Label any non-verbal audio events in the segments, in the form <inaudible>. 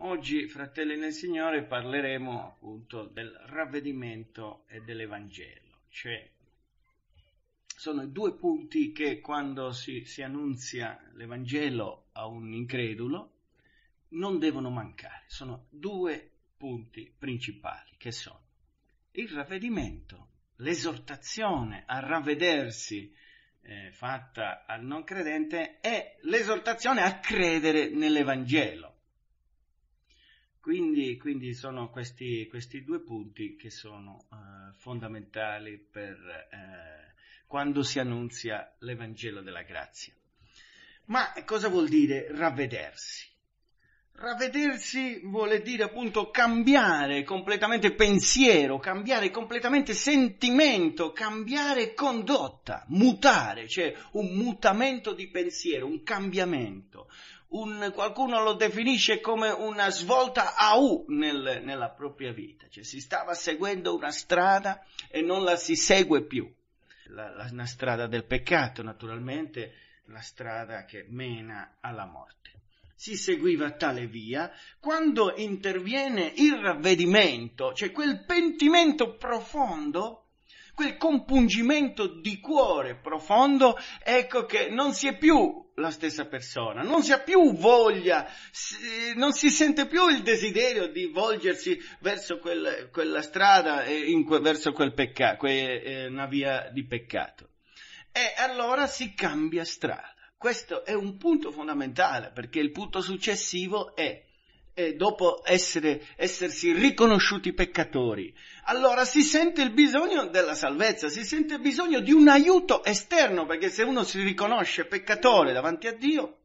Oggi, fratelli nel Signore, parleremo appunto del ravvedimento e dell'Evangelo, cioè sono i due punti che quando si, si annunzia l'Evangelo a un incredulo non devono mancare, sono due punti principali che sono il ravvedimento, l'esortazione a ravvedersi eh, fatta al non credente e l'esortazione a credere nell'Evangelo. Quindi, quindi sono questi, questi, due punti che sono eh, fondamentali per eh, quando si annunzia l'Evangelo della grazia. Ma cosa vuol dire ravvedersi? Ravvedersi vuole dire appunto cambiare completamente pensiero, cambiare completamente sentimento, cambiare condotta, mutare, cioè un mutamento di pensiero, un cambiamento, un, qualcuno lo definisce come una svolta a U nel, nella propria vita, cioè si stava seguendo una strada e non la si segue più. La, la, una strada del peccato, naturalmente, la strada che mena alla morte. Si seguiva tale via quando interviene il ravvedimento, cioè quel pentimento profondo quel compungimento di cuore profondo, ecco che non si è più la stessa persona, non si ha più voglia, non si sente più il desiderio di volgersi verso quel, quella strada e que, verso quel peccato, que, eh, una via di peccato. E allora si cambia strada. Questo è un punto fondamentale perché il punto successivo è eh, dopo essere, essersi riconosciuti peccatori, allora si sente il bisogno della salvezza, si sente il bisogno di un aiuto esterno, perché se uno si riconosce peccatore davanti a Dio,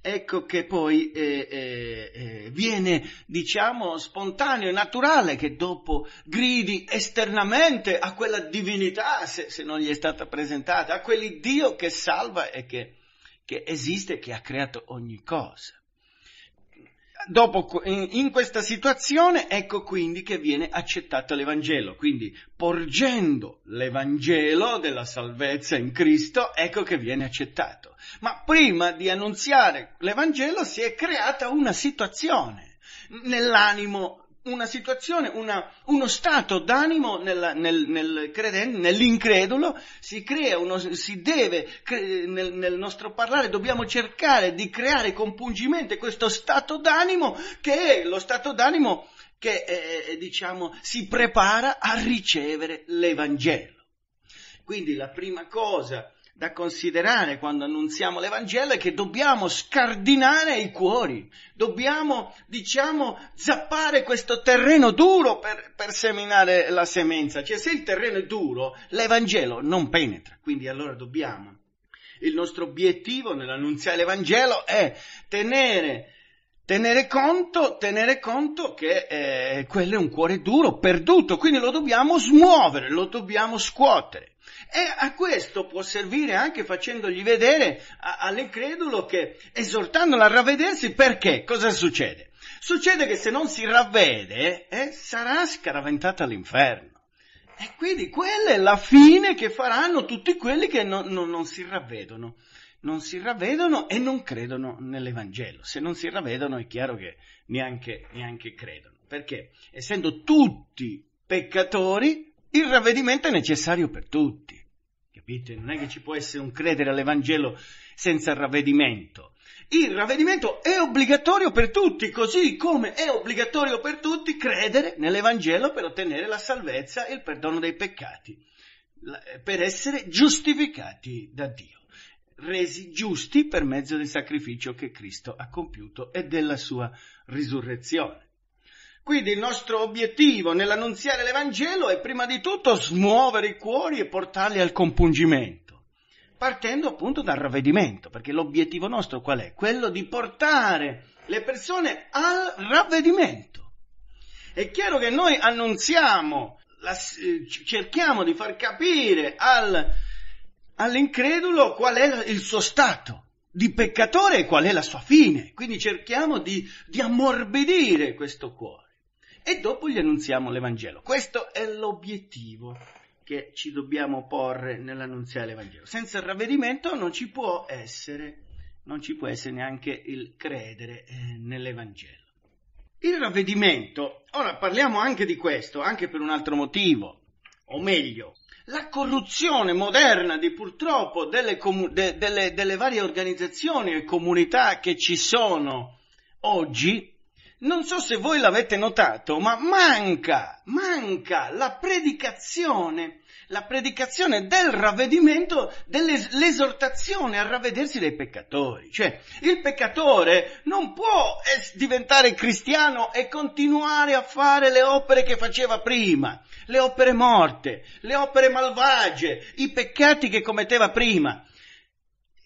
ecco che poi eh, eh, eh viene, diciamo, spontaneo e naturale che dopo gridi esternamente a quella divinità, se, se non gli è stata presentata, a quell'Iddio che salva e che, che esiste che ha creato ogni cosa dopo, in, in questa situazione ecco quindi che viene accettato l'Evangelo, quindi porgendo l'Evangelo della salvezza in Cristo, ecco che viene accettato. Ma prima di annunziare l'Evangelo si è creata una situazione nell'animo una situazione, una, uno stato d'animo nella, nel, nel credente, nell'incredulo, si crea, uno, si deve, cre, nel, nel, nostro parlare dobbiamo cercare di creare compungimento questo stato d'animo che è lo stato d'animo che eh, eh, diciamo, si prepara a ricevere l'Evangelo. Quindi la prima cosa da considerare quando annunziamo l'Evangelo è che dobbiamo scardinare i cuori, dobbiamo, diciamo, zappare questo terreno duro per, per seminare la semenza. Cioè, se il terreno è duro, l'Evangelo non penetra, quindi allora dobbiamo. Il nostro obiettivo nell'annunziare l'Evangelo è tenere Tenere conto, tenere conto, che eh, quello è un cuore duro, perduto, quindi lo dobbiamo smuovere, lo dobbiamo scuotere. E a questo può servire anche facendogli vedere a, all'incredulo che, esortandolo a ravvedersi, perché? Cosa succede? Succede che se non si ravvede, eh, sarà scaraventata all'inferno. E quindi quella è la fine che faranno tutti quelli che non, non, non si ravvedono. Non si ravvedono e non credono nell'Evangelo. Se non si ravvedono è chiaro che neanche, neanche credono. Perché essendo tutti peccatori, il ravvedimento è necessario per tutti. Capite? Non è che ci può essere un credere all'Evangelo senza il ravvedimento. Il ravvedimento è obbligatorio per tutti, così come è obbligatorio per tutti credere nell'Evangelo per ottenere la salvezza e il perdono dei peccati, per essere giustificati da Dio, resi giusti per mezzo del sacrificio che Cristo ha compiuto e della sua risurrezione. Quindi il nostro obiettivo nell'annunziare l'Evangelo è prima di tutto smuovere i cuori e portarli al compungimento, partendo appunto dal ravvedimento, perché l'obiettivo nostro qual è? Quello di portare le persone al ravvedimento. È chiaro che noi annunziamo, la, eh, cerchiamo di far capire al, all'incredulo qual è il suo stato di peccatore e qual è la sua fine. Quindi cerchiamo di, di ammorbidire questo cuore e dopo gli annunziamo l'Evangelo. Questo è l'obiettivo che ci dobbiamo porre nell'annunziare l'Evangelo. Senza il ravvedimento non ci può essere, non ci può essere neanche il credere eh, nell'Evangelo. Il ravvedimento, ora parliamo anche di questo, anche per un altro motivo, o meglio, la corruzione moderna di purtroppo delle, comu- de- delle, delle varie organizzazioni e comunità che ci sono oggi non so se voi l'avete notato, ma manca, manca la predicazione, la predicazione del ravvedimento, dell'esortazione a ravvedersi dei peccatori. Cioè, il peccatore non può es- diventare cristiano e continuare a fare le opere che faceva prima, le opere morte, le opere malvagie, i peccati che commetteva prima.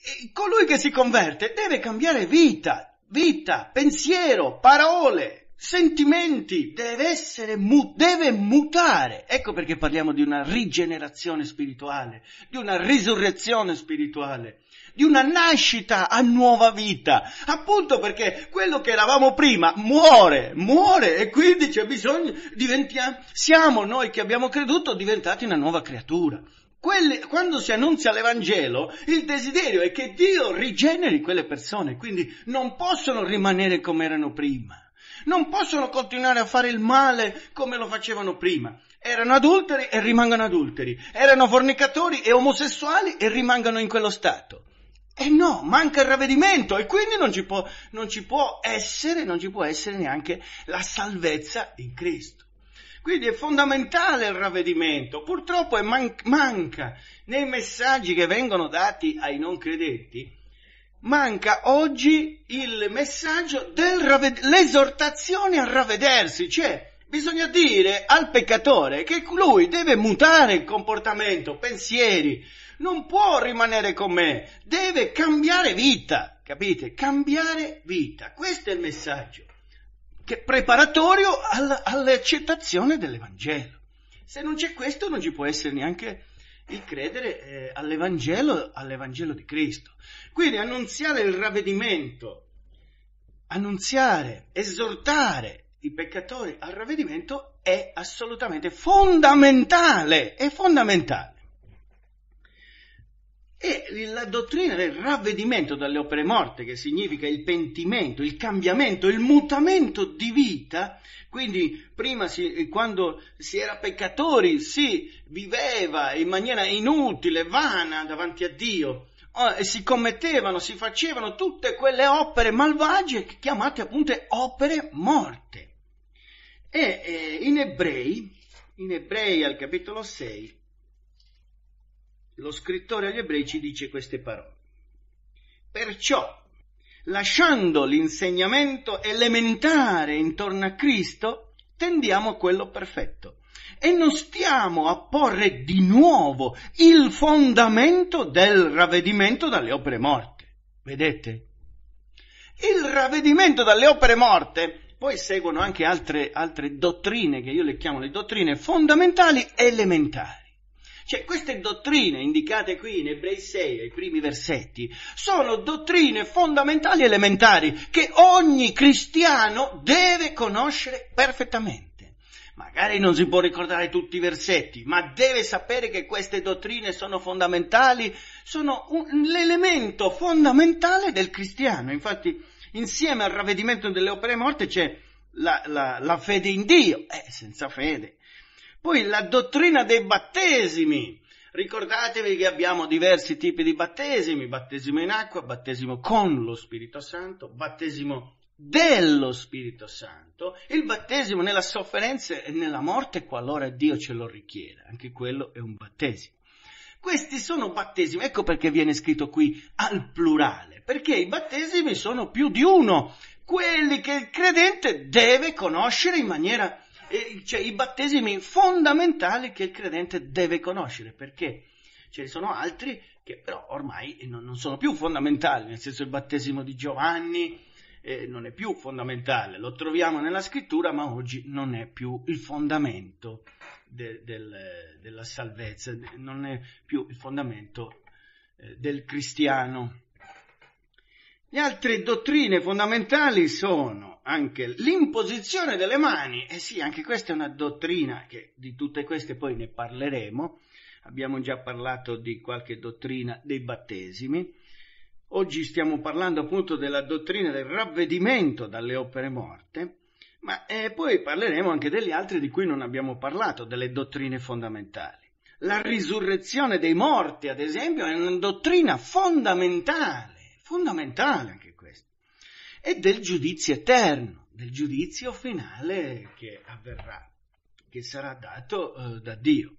E colui che si converte deve cambiare vita, vita, pensiero, parole, sentimenti, deve essere, mu- deve mutare. Ecco perché parliamo di una rigenerazione spirituale, di una risurrezione spirituale, di una nascita a nuova vita, appunto perché quello che eravamo prima muore, muore e quindi c'è bisogno, diventiamo, siamo noi che abbiamo creduto diventati una nuova creatura. Quelle, quando si annuncia l'Evangelo, il desiderio è che Dio rigeneri quelle persone, quindi non possono rimanere come erano prima, non possono continuare a fare il male come lo facevano prima. Erano adulteri e rimangono adulteri, erano fornicatori e omosessuali e rimangono in quello stato. E no, manca il ravvedimento e quindi non ci può, non ci può essere, non ci può essere neanche la salvezza in Cristo. Quindi è fondamentale il ravvedimento, purtroppo man- manca nei messaggi che vengono dati ai non credenti, manca oggi il messaggio dell'esortazione ravved- a ravvedersi, cioè bisogna dire al peccatore che lui deve mutare il comportamento, pensieri, non può rimanere con me, deve cambiare vita, capite? Cambiare vita, questo è il messaggio che preparatorio alla, all'accettazione dell'Evangelo. Se non c'è questo non ci può essere neanche il credere eh, all'Evangelo, all'Evangelo di Cristo. Quindi annunziare il ravvedimento, annunziare, esortare i peccatori al ravvedimento è assolutamente fondamentale, è fondamentale. E la dottrina del ravvedimento dalle opere morte, che significa il pentimento, il cambiamento, il mutamento di vita, quindi prima si, quando si era peccatori si viveva in maniera inutile, vana davanti a Dio, oh, si commettevano, si facevano tutte quelle opere malvagie chiamate appunto opere morte. E eh, in Ebrei, in Ebrei al capitolo 6, lo scrittore agli ebrei ci dice queste parole. Perciò, lasciando l'insegnamento elementare intorno a Cristo, tendiamo a quello perfetto e non stiamo a porre di nuovo il fondamento del ravvedimento dalle opere morte. Vedete? Il ravvedimento dalle opere morte, poi seguono anche altre, altre dottrine, che io le chiamo le dottrine fondamentali elementari. Cioè, queste dottrine indicate qui in Ebrei 6, ai primi versetti, sono dottrine fondamentali elementari che ogni cristiano deve conoscere perfettamente. Magari non si può ricordare tutti i versetti, ma deve sapere che queste dottrine sono fondamentali, sono un, l'elemento fondamentale del cristiano. Infatti, insieme al ravvedimento delle opere morte c'è la, la, la fede in Dio. Eh, senza fede poi la dottrina dei battesimi. Ricordatevi che abbiamo diversi tipi di battesimi, battesimo in acqua, battesimo con lo Spirito Santo, battesimo dello Spirito Santo, il battesimo nella sofferenza e nella morte qualora Dio ce lo richieda, anche quello è un battesimo. Questi sono battesimi, ecco perché viene scritto qui al plurale, perché i battesimi sono più di uno, quelli che il credente deve conoscere in maniera cioè, i battesimi fondamentali che il credente deve conoscere, perché ce ne sono altri che però ormai non, non sono più fondamentali, nel senso il battesimo di Giovanni eh, non è più fondamentale, lo troviamo nella scrittura, ma oggi non è più il fondamento de, del, della salvezza, non è più il fondamento eh, del cristiano. Le altre dottrine fondamentali sono anche l'imposizione delle mani, e eh sì, anche questa è una dottrina che di tutte queste poi ne parleremo, abbiamo già parlato di qualche dottrina dei battesimi, oggi stiamo parlando appunto della dottrina del ravvedimento dalle opere morte, ma eh, poi parleremo anche degli altri di cui non abbiamo parlato, delle dottrine fondamentali. La risurrezione dei morti, ad esempio, è una dottrina fondamentale, fondamentale anche e del giudizio eterno, del giudizio finale che avverrà, che sarà dato eh, da Dio.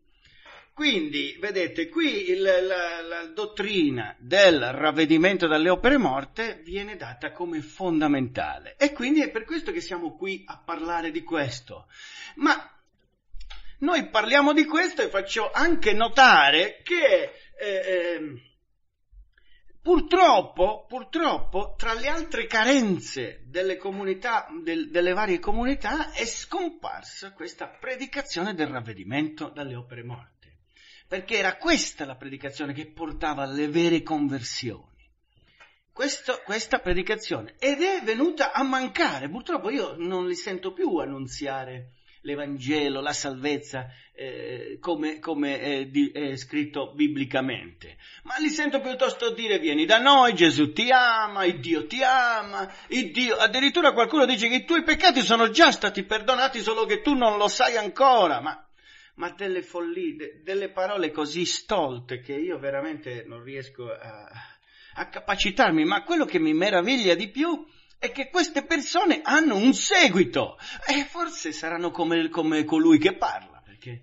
Quindi, vedete, qui il, la, la, dottrina del ravvedimento dalle opere morte viene data come fondamentale. E quindi è per questo che siamo qui a parlare di questo. Ma noi parliamo di questo e faccio anche notare che eh, eh, Purtroppo, purtroppo, tra le altre carenze delle, comunità, del, delle varie comunità è scomparsa questa predicazione del ravvedimento dalle opere morte, perché era questa la predicazione che portava alle vere conversioni. Questo, questa predicazione ed è venuta a mancare, purtroppo io non li sento più annunziare l'Evangelo, la salvezza eh, come, come è, di, è, scritto biblicamente, ma li sento piuttosto dire vieni da noi, Gesù ti ama, il Dio ti ama, il Dio... addirittura qualcuno dice che i tuoi peccati sono già stati perdonati solo che tu non lo sai ancora, ma, ma delle follie, de, delle parole così stolte che io veramente non riesco a, a capacitarmi, ma quello che mi meraviglia di più è che queste persone hanno un seguito e forse saranno come, come colui che parla perché,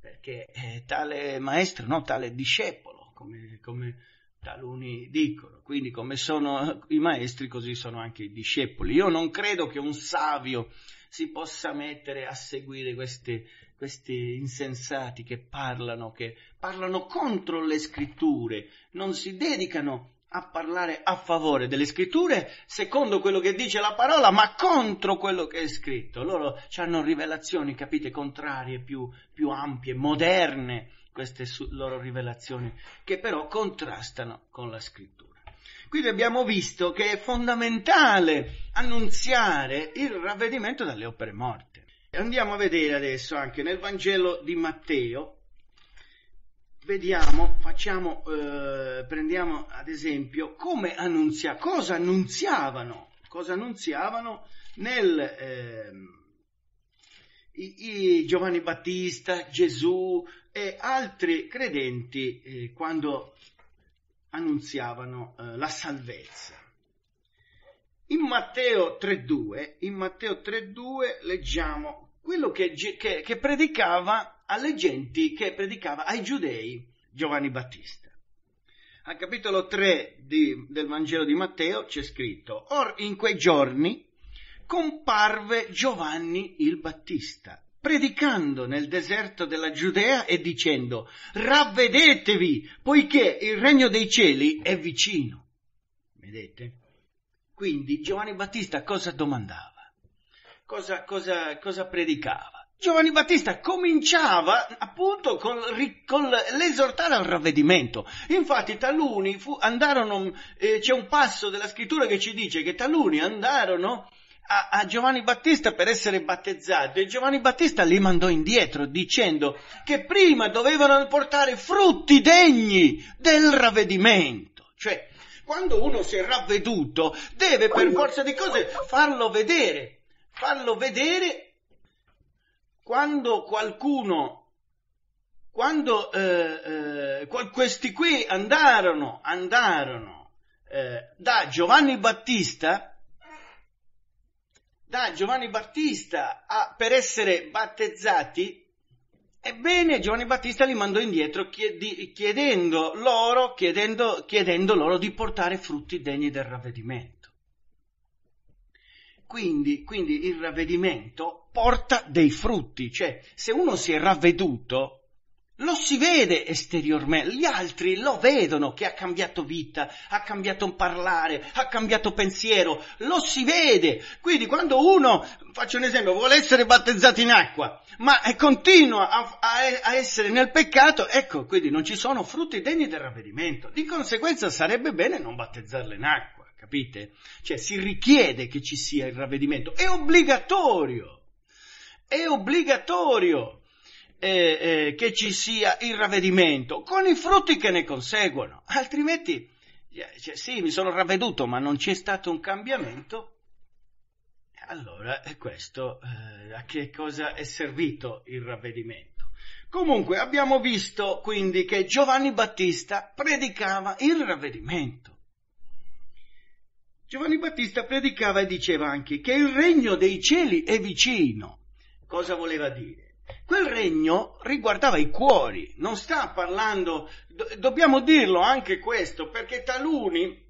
perché eh, tale maestro, no, tale discepolo, come, come taluni dicono. Quindi come sono i maestri, così sono anche i discepoli. Io non credo che un savio si possa mettere a seguire queste, questi insensati che parlano, che parlano contro le scritture, non si dedicano a a parlare a favore delle scritture secondo quello che dice la parola, ma contro quello che è scritto. Loro hanno rivelazioni, capite, contrarie, più, più ampie, moderne, queste su- loro rivelazioni, che però contrastano con la scrittura. Quindi abbiamo visto che è fondamentale annunziare il ravvedimento dalle opere morte. Andiamo a vedere adesso anche nel Vangelo di Matteo, vediamo, facciamo, eh, prendiamo ad esempio come annunzia, cosa annunziavano, cosa annunziavano nel eh, i, i Giovanni Battista, Gesù e altri credenti eh, quando annunziavano eh, la salvezza. In Matteo 3.2, in Matteo 3.2 leggiamo quello che, che, che predicava alle genti che predicava ai giudei Giovanni Battista. Al capitolo 3 di, del Vangelo di Matteo c'è scritto, Or in quei giorni comparve Giovanni il Battista, predicando nel deserto della Giudea e dicendo, Ravvedetevi, poiché il regno dei cieli è vicino. Vedete? Quindi Giovanni Battista cosa domandava? Cosa, cosa, cosa predicava? Giovanni Battista cominciava appunto con, con l'esortare al ravvedimento. Infatti taluni fu, andarono, eh, c'è un passo della scrittura che ci dice che taluni andarono a, a, Giovanni Battista per essere battezzati e Giovanni Battista li mandò indietro dicendo che prima dovevano portare frutti degni del ravvedimento. Cioè, quando uno si è ravveduto deve per forza di cose farlo vedere, farlo vedere quando qualcuno, quando eh, eh, questi qui andarono, andarono eh, da Giovanni Battista, da Giovanni Battista a, per essere battezzati, ebbene Giovanni Battista li mandò indietro chiedendo loro, chiedendo, chiedendo loro di portare frutti degni del ravvedimento. Quindi, quindi il ravvedimento porta dei frutti, cioè se uno si è ravveduto, lo si vede esteriormente, gli altri lo vedono che ha cambiato vita, ha cambiato parlare, ha cambiato pensiero, lo si vede. Quindi quando uno, faccio un esempio, vuole essere battezzato in acqua, ma continua a, a, a essere nel peccato, ecco, quindi non ci sono frutti degni del ravvedimento. Di conseguenza sarebbe bene non battezzarlo in acqua, capite? Cioè si richiede che ci sia il ravvedimento, è obbligatorio è obbligatorio eh, eh, che ci sia il ravvedimento, con i frutti che ne conseguono, altrimenti eh, cioè, sì, mi sono ravveduto, ma non c'è stato un cambiamento. Allora, questo eh, a che cosa è servito il ravvedimento? Comunque, abbiamo visto quindi che Giovanni Battista predicava il ravvedimento. Giovanni Battista predicava e diceva anche che il regno dei cieli è vicino. Cosa voleva dire? Quel regno riguardava i cuori, non sta parlando, do, dobbiamo dirlo anche questo, perché taluni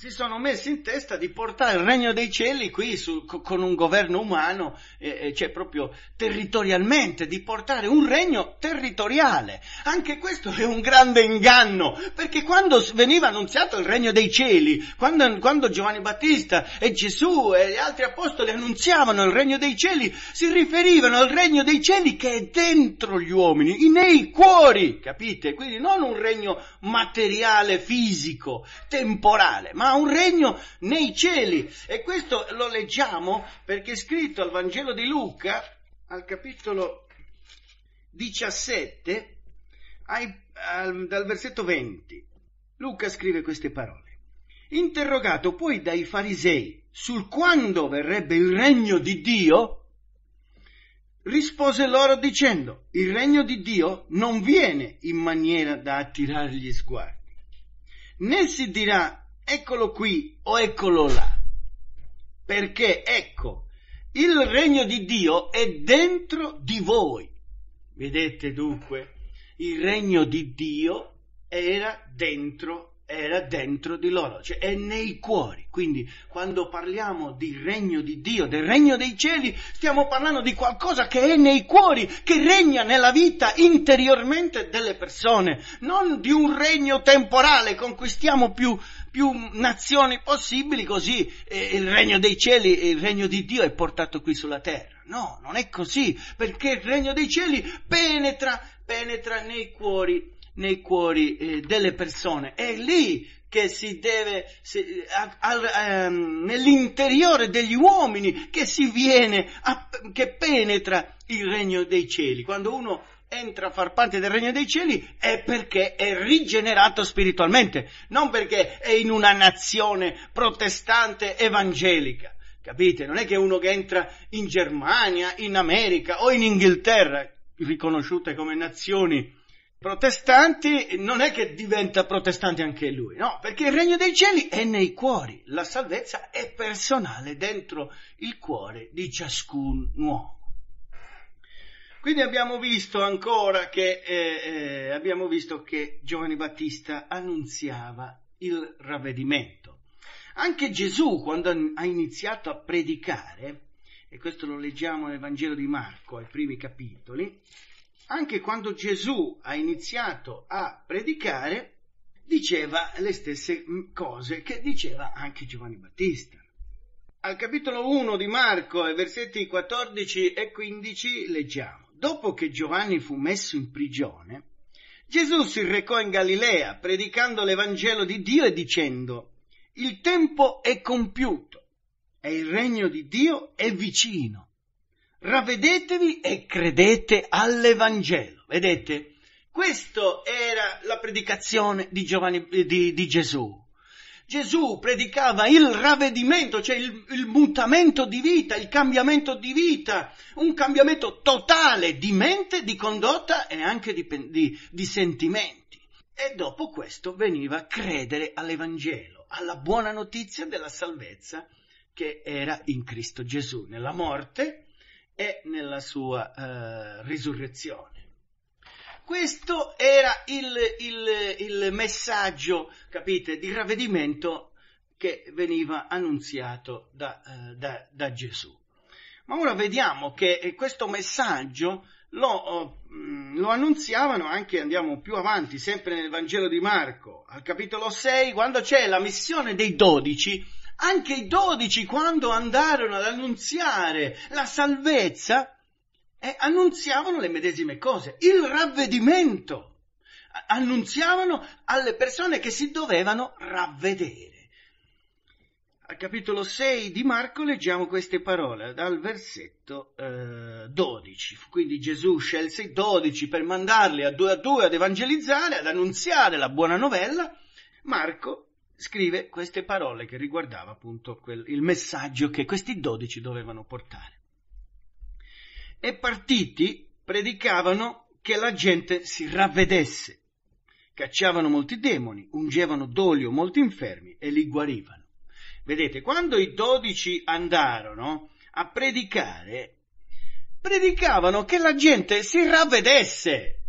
si sono messi in testa di portare il regno dei cieli qui su, con un governo umano, eh, cioè proprio territorialmente, di portare un regno territoriale. Anche questo è un grande inganno, perché quando veniva annunziato il regno dei cieli, quando, quando Giovanni Battista e Gesù e gli altri apostoli annunziavano il regno dei cieli, si riferivano al regno dei cieli che è dentro gli uomini, nei cuori, capite? Quindi non un regno materiale, fisico, temporale, ma ha un regno nei cieli. E questo lo leggiamo perché è scritto al Vangelo di Luca, al capitolo 17, ai, al, dal versetto 20. Luca scrive queste parole. Interrogato poi dai farisei sul quando verrebbe il regno di Dio, rispose loro dicendo, il regno di Dio non viene in maniera da attirare gli sguardi, né si dirà eccolo qui o eccolo là. Perché, ecco, il regno di Dio è dentro di voi. Vedete dunque, il regno di Dio era dentro, era dentro di loro, cioè è nei cuori. Quindi quando parliamo di regno di Dio, del regno dei cieli, stiamo parlando di qualcosa che è nei cuori, che regna nella vita interiormente delle persone, non di un regno temporale, conquistiamo più più nazioni possibili, così eh, il regno dei cieli e il regno di Dio è portato qui sulla terra. No, non è così, perché il regno dei cieli penetra, penetra nei cuori, nei cuori eh, delle persone. È lì che si deve, si, a, a, um, ehm, nell'interiore degli uomini che si viene, a, che penetra il regno dei cieli. Quando uno entra a far parte del regno dei cieli è perché è rigenerato spiritualmente, non perché è in una nazione protestante evangelica. Capite? Non è che uno che entra in Germania, in America o in Inghilterra, riconosciute come nazioni protestanti, non è che diventa protestante anche lui, no, perché il regno dei cieli è nei cuori, la salvezza è personale dentro il cuore di ciascun uomo. Quindi abbiamo visto ancora che, eh, eh, abbiamo visto che Giovanni Battista annunziava il ravvedimento. Anche Gesù, quando ha iniziato a predicare, e questo lo leggiamo nel Vangelo di Marco, ai primi capitoli, anche quando Gesù ha iniziato a predicare, diceva le stesse mm, cose che diceva anche Giovanni Battista. Al capitolo 1 di Marco, ai versetti 14 e 15, leggiamo. Dopo che Giovanni fu messo in prigione, Gesù si recò in Galilea predicando l'Evangelo di Dio e dicendo Il tempo è compiuto e il regno di Dio è vicino. Ravvedetevi e credete all'Evangelo. Vedete, questa era la predicazione di, Giovanni, di, di Gesù. Gesù predicava il ravvedimento, cioè il, il, mutamento di vita, il cambiamento di vita, un cambiamento totale di mente, di condotta e anche di, di, di sentimenti. E dopo questo veniva a credere all'Evangelo, alla buona notizia della salvezza che era in Cristo Gesù, nella morte e nella sua eh, risurrezione. Questo era il, il, il messaggio, capite, di ravvedimento che veniva annunziato da, eh, da, da Gesù. Ma ora vediamo che eh, questo messaggio lo, oh, mm, lo, annunziavano anche, andiamo più avanti, sempre nel Vangelo di Marco, al capitolo 6, quando c'è la missione dei dodici, anche i dodici quando andarono ad annunziare la salvezza, eh, annunziavano le medesime cose, il ravvedimento. Annunziavano alle persone che si dovevano ravvedere. Al capitolo 6 di Marco leggiamo queste parole dal versetto eh, 12. Quindi Gesù scelse i 12 per mandarli a due a due ad evangelizzare, ad annunziare la buona novella. Marco scrive queste parole che riguardava appunto quel, il messaggio che questi 12 dovevano portare e partiti predicavano che la gente si ravvedesse. Cacciavano molti demoni, ungevano d'olio molti infermi e li guarivano. Vedete, quando i dodici andarono a predicare, predicavano che la gente si ravvedesse.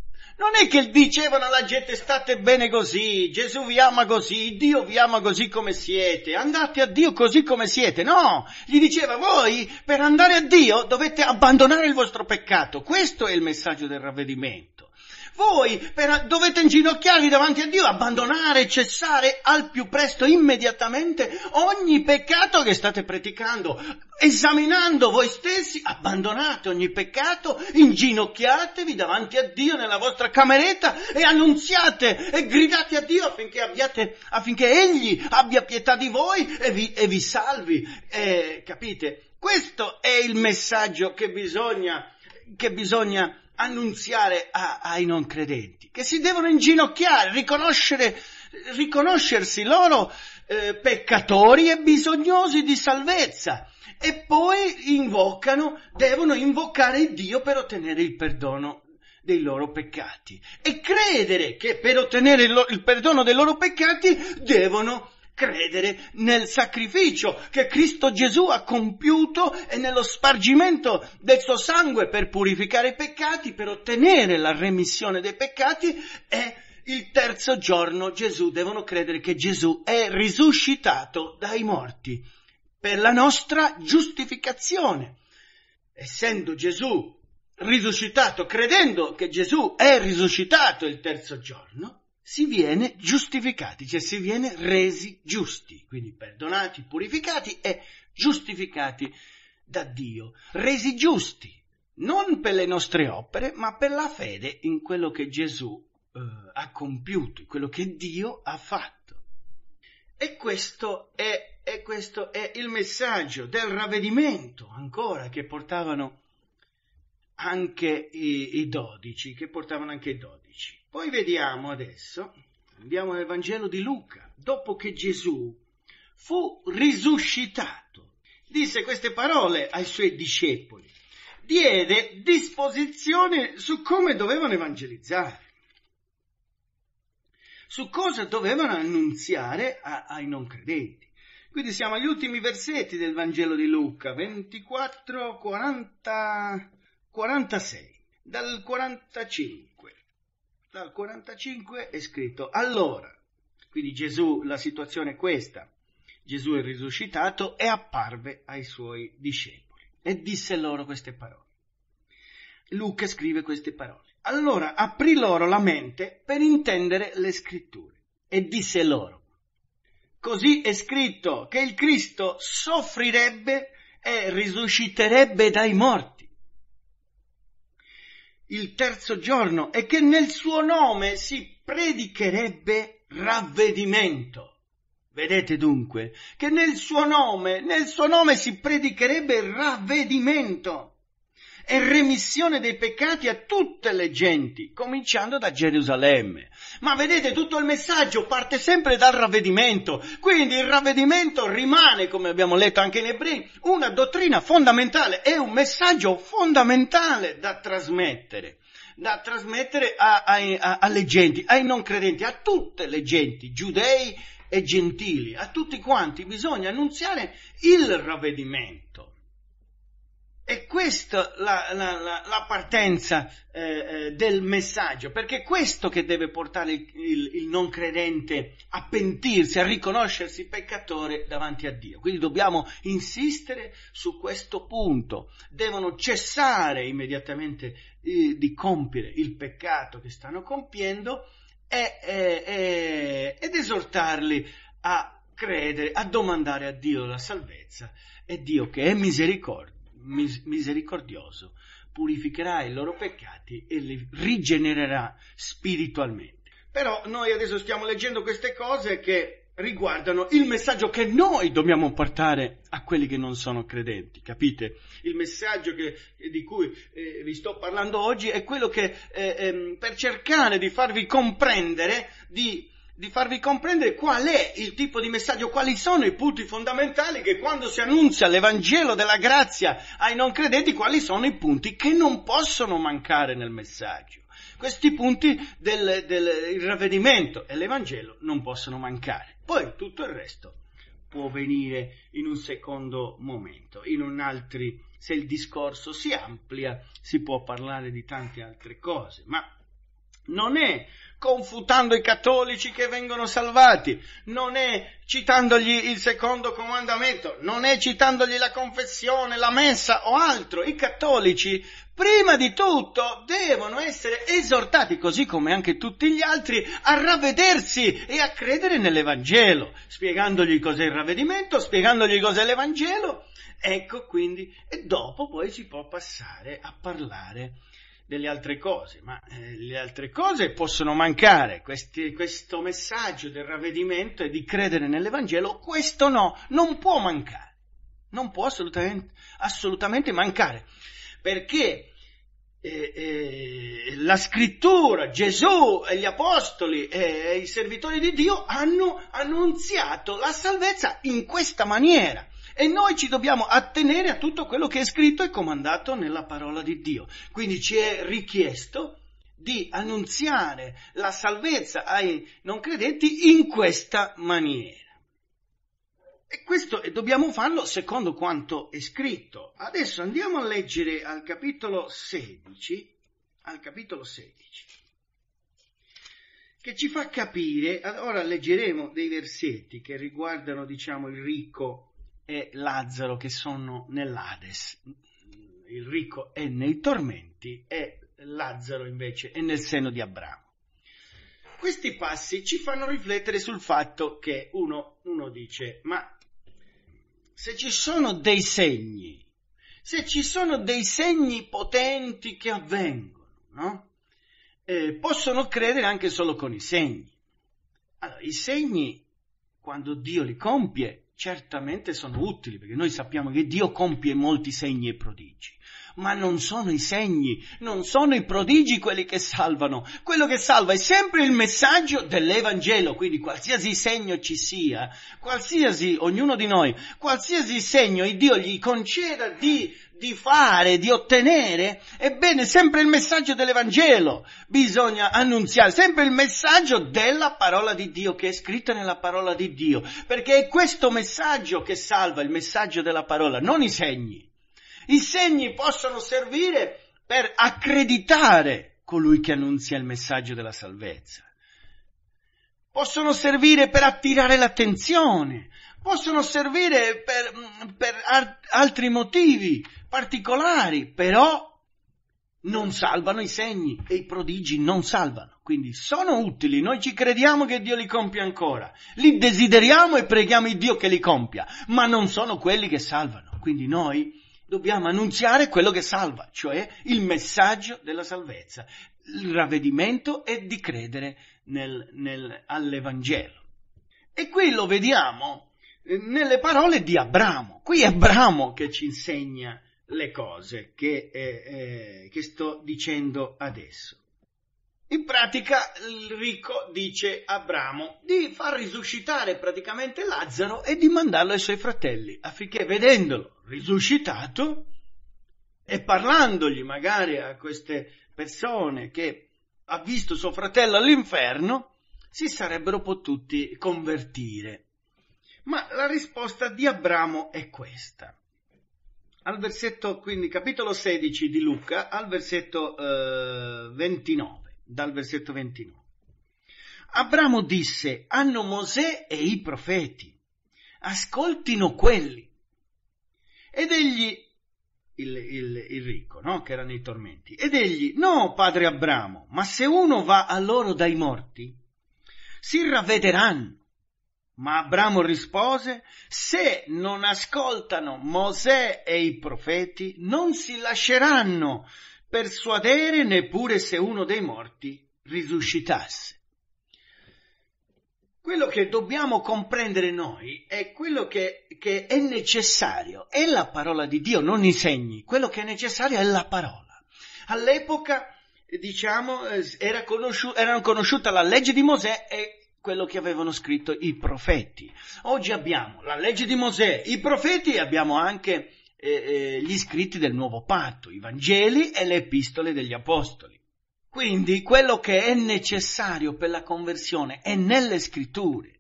Non è che dicevano alla gente state bene così, Gesù vi ama così, Dio vi ama così come siete, andate a Dio così come siete, no! Gli diceva voi per andare a Dio dovete abbandonare il vostro peccato, questo è il messaggio del ravvedimento. Voi per, dovete inginocchiarvi davanti a Dio, abbandonare, cessare al più presto, immediatamente, ogni peccato che state praticando. Esaminando voi stessi, abbandonate ogni peccato, inginocchiatevi davanti a Dio nella vostra cameretta e annunziate e gridate a Dio affinché, abbiate, affinché Egli abbia pietà di voi e vi, e vi salvi. Eh, capite? Questo è il messaggio che bisogna, che bisogna annunziare a, ai non credenti, che si devono inginocchiare, riconoscere, riconoscersi loro eh, peccatori e bisognosi di salvezza e poi invocano, devono invocare Dio per ottenere il perdono dei loro peccati e credere che per ottenere il, lo, il perdono dei loro peccati devono credere nel sacrificio che Cristo Gesù ha compiuto e nello spargimento del suo sangue per purificare i peccati, per ottenere la remissione dei peccati e il terzo giorno Gesù devono credere che Gesù è risuscitato dai morti per la nostra giustificazione. Essendo Gesù risuscitato, credendo che Gesù è risuscitato il terzo giorno, si viene giustificati, cioè si viene resi giusti, quindi perdonati, purificati e giustificati da Dio, resi giusti, non per le nostre opere, ma per la fede in quello che Gesù eh, ha compiuto, in quello che Dio ha fatto. E questo è, e questo è il messaggio del ravvedimento ancora che portavano anche i, i dodici, che portavano anche i dodici. Poi vediamo adesso, andiamo nel Vangelo di Luca, dopo che Gesù fu risuscitato, disse queste parole ai suoi discepoli, diede disposizione su come dovevano evangelizzare su cosa dovevano annunziare a, ai non credenti. Quindi siamo agli ultimi versetti del Vangelo di Luca, 24, 40, 46, dal 45 dal 45 è scritto allora, quindi Gesù, la situazione è questa, Gesù è risuscitato e apparve ai suoi discepoli e disse loro queste parole. Luca scrive queste parole. Allora aprì loro la mente per intendere le scritture e disse loro, così è scritto che il Cristo soffrirebbe e risusciterebbe dai morti il terzo giorno e che nel suo nome si predicherebbe ravvedimento. Vedete dunque che nel suo nome, nel suo nome si predicherebbe ravvedimento e remissione dei peccati a tutte le genti, cominciando da Gerusalemme. Ma vedete, tutto il messaggio parte sempre dal ravvedimento, quindi il ravvedimento rimane, come abbiamo letto anche in Ebrei, una dottrina fondamentale, è un messaggio fondamentale da trasmettere da trasmettere a, a, a, alle genti, ai non credenti, a tutte le genti, giudei e gentili, a tutti quanti bisogna annunziare il ravvedimento è questa la, la, la, la partenza eh, eh, del messaggio, perché è questo che deve portare il, il, il, non credente a pentirsi, a riconoscersi peccatore davanti a Dio. Quindi dobbiamo insistere su questo punto. Devono cessare immediatamente eh, di compiere il peccato che stanno compiendo e, eh, ed esortarli a credere, a domandare a Dio la salvezza e Dio che è misericordia mis- misericordioso, purificherà i loro peccati e li rigenererà spiritualmente. Però noi adesso stiamo leggendo queste cose che riguardano il messaggio che noi dobbiamo portare a quelli che non sono credenti, capite? Il messaggio che, di cui eh, vi sto parlando oggi è quello che eh, eh, per cercare di farvi comprendere, di di farvi comprendere qual è il tipo di messaggio, quali sono i punti fondamentali che quando si annuncia l'Evangelo della grazia ai non credenti, quali sono i punti che non possono mancare nel messaggio. Questi punti del, del ravvedimento e l'Evangelo non possono mancare. Poi tutto il resto può venire in un secondo momento, in un altro, se il discorso si amplia si può parlare di tante altre cose, ma non è confutando i cattolici che vengono salvati, non è citandogli il secondo comandamento, non è citandogli la confessione, la messa o altro. I cattolici, prima di tutto, devono essere esortati, così come anche tutti gli altri, a ravvedersi e a credere nell'Evangelo, spiegandogli cos'è il ravvedimento, spiegandogli cos'è l'Evangelo. Ecco quindi, e dopo poi si può passare a parlare delle altre cose, ma eh, le altre cose possono mancare. Questi, questo messaggio del ravvedimento e di credere nell'Evangelo, questo no, non può mancare, non può assolutamente, assolutamente mancare, perché eh, eh, la scrittura, Gesù e gli apostoli e i servitori di Dio hanno annunziato la salvezza in questa maniera. E noi ci dobbiamo attenere a tutto quello che è scritto e comandato nella parola di Dio. Quindi ci è richiesto di annunziare la salvezza ai non credenti in questa maniera. E questo e dobbiamo farlo secondo quanto è scritto. Adesso andiamo a leggere al capitolo 16, al capitolo 16, che ci fa capire, ora leggeremo dei versetti che riguardano, diciamo, il ricco e Lazzaro che sono nell'Ades, il ricco è nei tormenti e Lazzaro invece è nel seno di Abramo. Questi passi ci fanno riflettere sul fatto che uno, uno dice, ma se ci sono dei segni, se ci sono dei segni potenti che avvengono, no? eh, possono credere anche solo con i segni. Allora, i segni, quando Dio li compie, certamente sono utili perché noi sappiamo che Dio compie molti segni e prodigi ma non sono i segni, non sono i prodigi quelli che salvano. Quello che salva è sempre il messaggio dell'Evangelo, quindi qualsiasi segno ci sia, qualsiasi, ognuno di noi, qualsiasi segno il Dio gli conceda di di fare, di ottenere, ebbene sempre il messaggio dell'Evangelo bisogna annunziare, sempre il messaggio della parola di Dio che è scritta nella parola di Dio, perché è questo messaggio che salva, il messaggio della parola, non i segni. I segni possono servire per accreditare colui che annunzia il messaggio della salvezza. Possono servire per attirare l'attenzione, possono servire per, per altri motivi particolari, però non salvano i segni e i prodigi non salvano. Quindi sono utili, noi ci crediamo che Dio li compia ancora, li desideriamo e preghiamo il Dio che li compia, ma non sono quelli che salvano. Quindi noi dobbiamo annunziare quello che salva, cioè il messaggio della salvezza. Il ravvedimento è di credere nel, nel, all'Evangelo. E qui lo vediamo eh, nelle parole di Abramo. Qui è Abramo che ci insegna le cose che, eh, eh, che sto dicendo adesso. In pratica il ricco dice a Abramo di far risuscitare praticamente Lazzaro e di mandarlo ai suoi fratelli affinché vedendolo risuscitato e parlandogli magari a queste persone che ha visto suo fratello all'inferno, si sarebbero potuti convertire. Ma la risposta di Abramo è questa. Al versetto, quindi capitolo 16 di Luca, al versetto eh, 29 dal versetto 29. Abramo disse, hanno Mosè e i profeti, ascoltino quelli. Ed egli, il, il, il ricco, no? che erano i tormenti, ed egli, no, padre Abramo, ma se uno va a loro dai morti, si ravvederanno. Ma Abramo rispose, se non ascoltano Mosè e i profeti, non si lasceranno persuadere neppure se uno dei morti risuscitasse. Quello che dobbiamo comprendere noi è quello che, che, è necessario, è la parola di Dio, non i segni, quello che è necessario è la parola. All'epoca, diciamo, era conosciu- erano conosciuta la legge di Mosè e quello che avevano scritto i profeti. Oggi abbiamo la legge di Mosè, i profeti e abbiamo anche eh, gli scritti del nuovo patto, i Vangeli e le epistole degli Apostoli. Quindi quello che è necessario per la conversione è nelle scritture.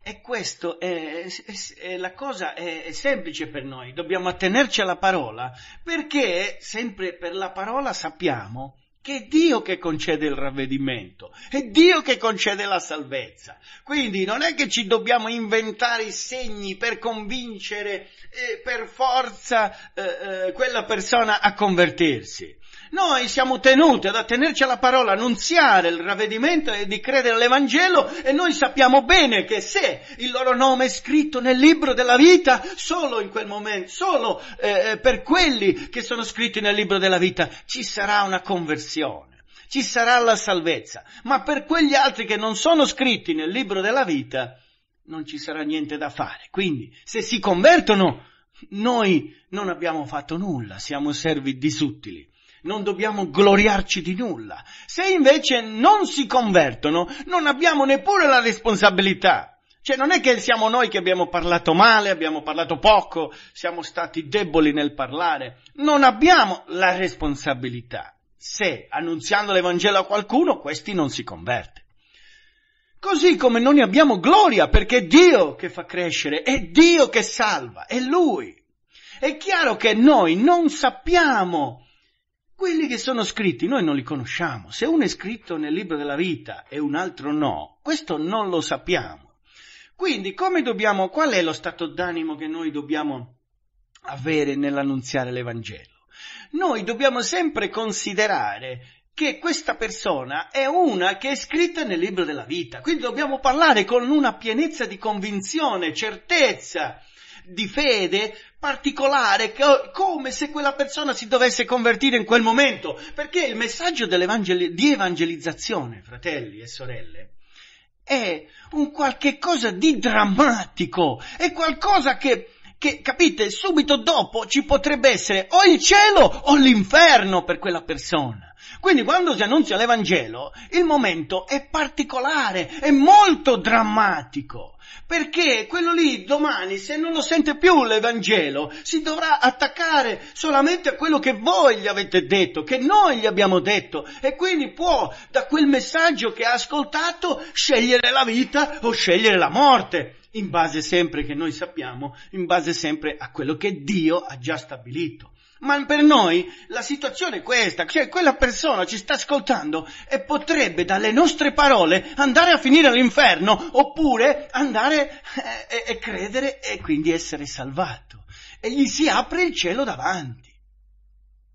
E questo è, è, è la cosa è, è, semplice per noi, dobbiamo attenerci alla parola, perché sempre per la parola sappiamo che è Dio che concede il ravvedimento, è Dio che concede la salvezza. Quindi non è che ci dobbiamo inventare i segni per convincere eh, per forza eh, eh, quella persona a convertirsi. Noi siamo tenuti ad attenerci alla parola, annunziare il ravvedimento e di credere all'Evangelo e noi sappiamo bene che se il loro nome è scritto nel libro della vita, solo in quel momento, solo eh, eh, per quelli che sono scritti nel libro della vita, ci sarà una conversione ci sarà la salvezza, ma per quegli altri che non sono scritti nel libro della vita non ci sarà niente da fare. Quindi, se si convertono, noi non abbiamo fatto nulla, siamo servi disutili non dobbiamo gloriarci di nulla. Se invece non si convertono, non abbiamo neppure la responsabilità. Cioè non è che siamo noi che abbiamo parlato male, abbiamo parlato poco, siamo stati deboli nel parlare. Non abbiamo la responsabilità se annunziando l'Evangelo a qualcuno questi non si converte. Così come non ne abbiamo gloria perché è Dio che fa crescere, è Dio che salva, è Lui. È chiaro che noi non sappiamo quelli che sono scritti noi non li conosciamo. Se uno è scritto nel libro della vita e un altro no, questo non lo sappiamo. Quindi come dobbiamo, qual è lo stato d'animo che noi dobbiamo avere nell'annunziare l'Evangelo? Noi dobbiamo sempre considerare che questa persona è una che è scritta nel libro della vita, quindi dobbiamo parlare con una pienezza di convinzione, certezza, di fede particolare, come se quella persona si dovesse convertire in quel momento, perché il messaggio di evangelizzazione, fratelli e sorelle, è un qualche cosa di drammatico, è qualcosa che, che, capite, subito dopo ci potrebbe essere o il cielo o l'inferno per quella persona. Quindi quando si annuncia l'Evangelo, il momento è particolare, è molto drammatico. Perché quello lì domani, se non lo sente più l'Evangelo, si dovrà attaccare solamente a quello che voi gli avete detto, che noi gli abbiamo detto, e quindi può da quel messaggio che ha ascoltato scegliere la vita o scegliere la morte, in base sempre che noi sappiamo, in base sempre a quello che Dio ha già stabilito. Ma per noi la situazione è questa, cioè quella persona ci sta ascoltando e potrebbe dalle nostre parole andare a finire all'inferno oppure andare eh, e, e credere e quindi essere salvato. E gli si apre il cielo davanti.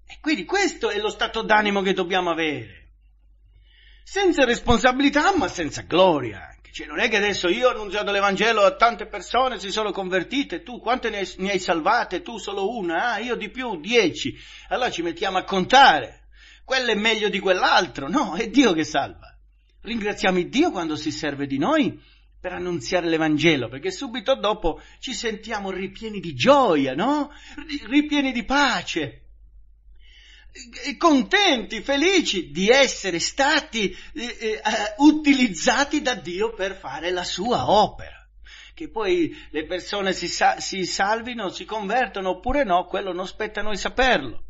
E quindi questo è lo stato d'animo che dobbiamo avere. Senza responsabilità ma senza gloria. Cioè, non è che adesso io ho annunciato l'Evangelo a tante persone, si sono convertite, tu quante ne, ne hai salvate? Tu solo una, ah, io di più, dieci. Allora ci mettiamo a contare. Quello è meglio di quell'altro. No, è Dio che salva. Ringraziamo il Dio quando si serve di noi per annunziare l'Evangelo, perché subito dopo ci sentiamo ripieni di gioia, no? Ripieni di pace contenti, felici di essere stati eh, eh, utilizzati da Dio per fare la sua opera. Che poi le persone si, sa- si salvino, si convertono oppure no, quello non spetta a noi saperlo.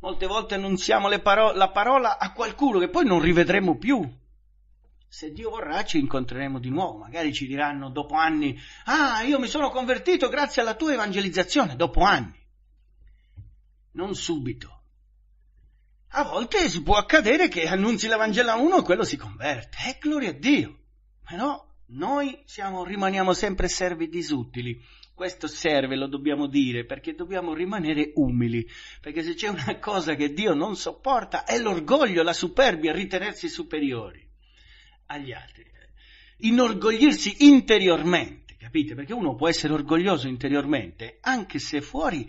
Molte volte annunziamo paro- la parola a qualcuno che poi non rivedremo più. Se Dio vorrà ci incontreremo di nuovo, magari ci diranno dopo anni, ah, io mi sono convertito grazie alla tua evangelizzazione, dopo anni. Non subito a volte si può accadere che annunzi l'Evangelo a uno e quello si converte. Eh, gloria a Dio! Ma no, noi siamo, rimaniamo sempre servi disutili. Questo serve, lo dobbiamo dire, perché dobbiamo rimanere umili. Perché se c'è una cosa che Dio non sopporta è l'orgoglio, la superbia, ritenersi superiori agli altri. Inorgoglirsi interiormente, capite? Perché uno può essere orgoglioso interiormente, anche se fuori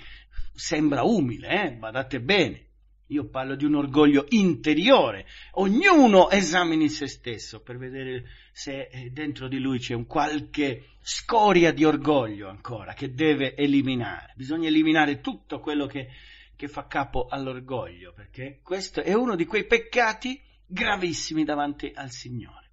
sembra umile, eh? badate bene io parlo di un orgoglio interiore. Ognuno esamini se stesso per vedere se eh, dentro di lui c'è un qualche scoria di orgoglio ancora che deve eliminare. Bisogna eliminare tutto quello che, che fa capo all'orgoglio, perché questo è uno di quei peccati gravissimi davanti al Signore.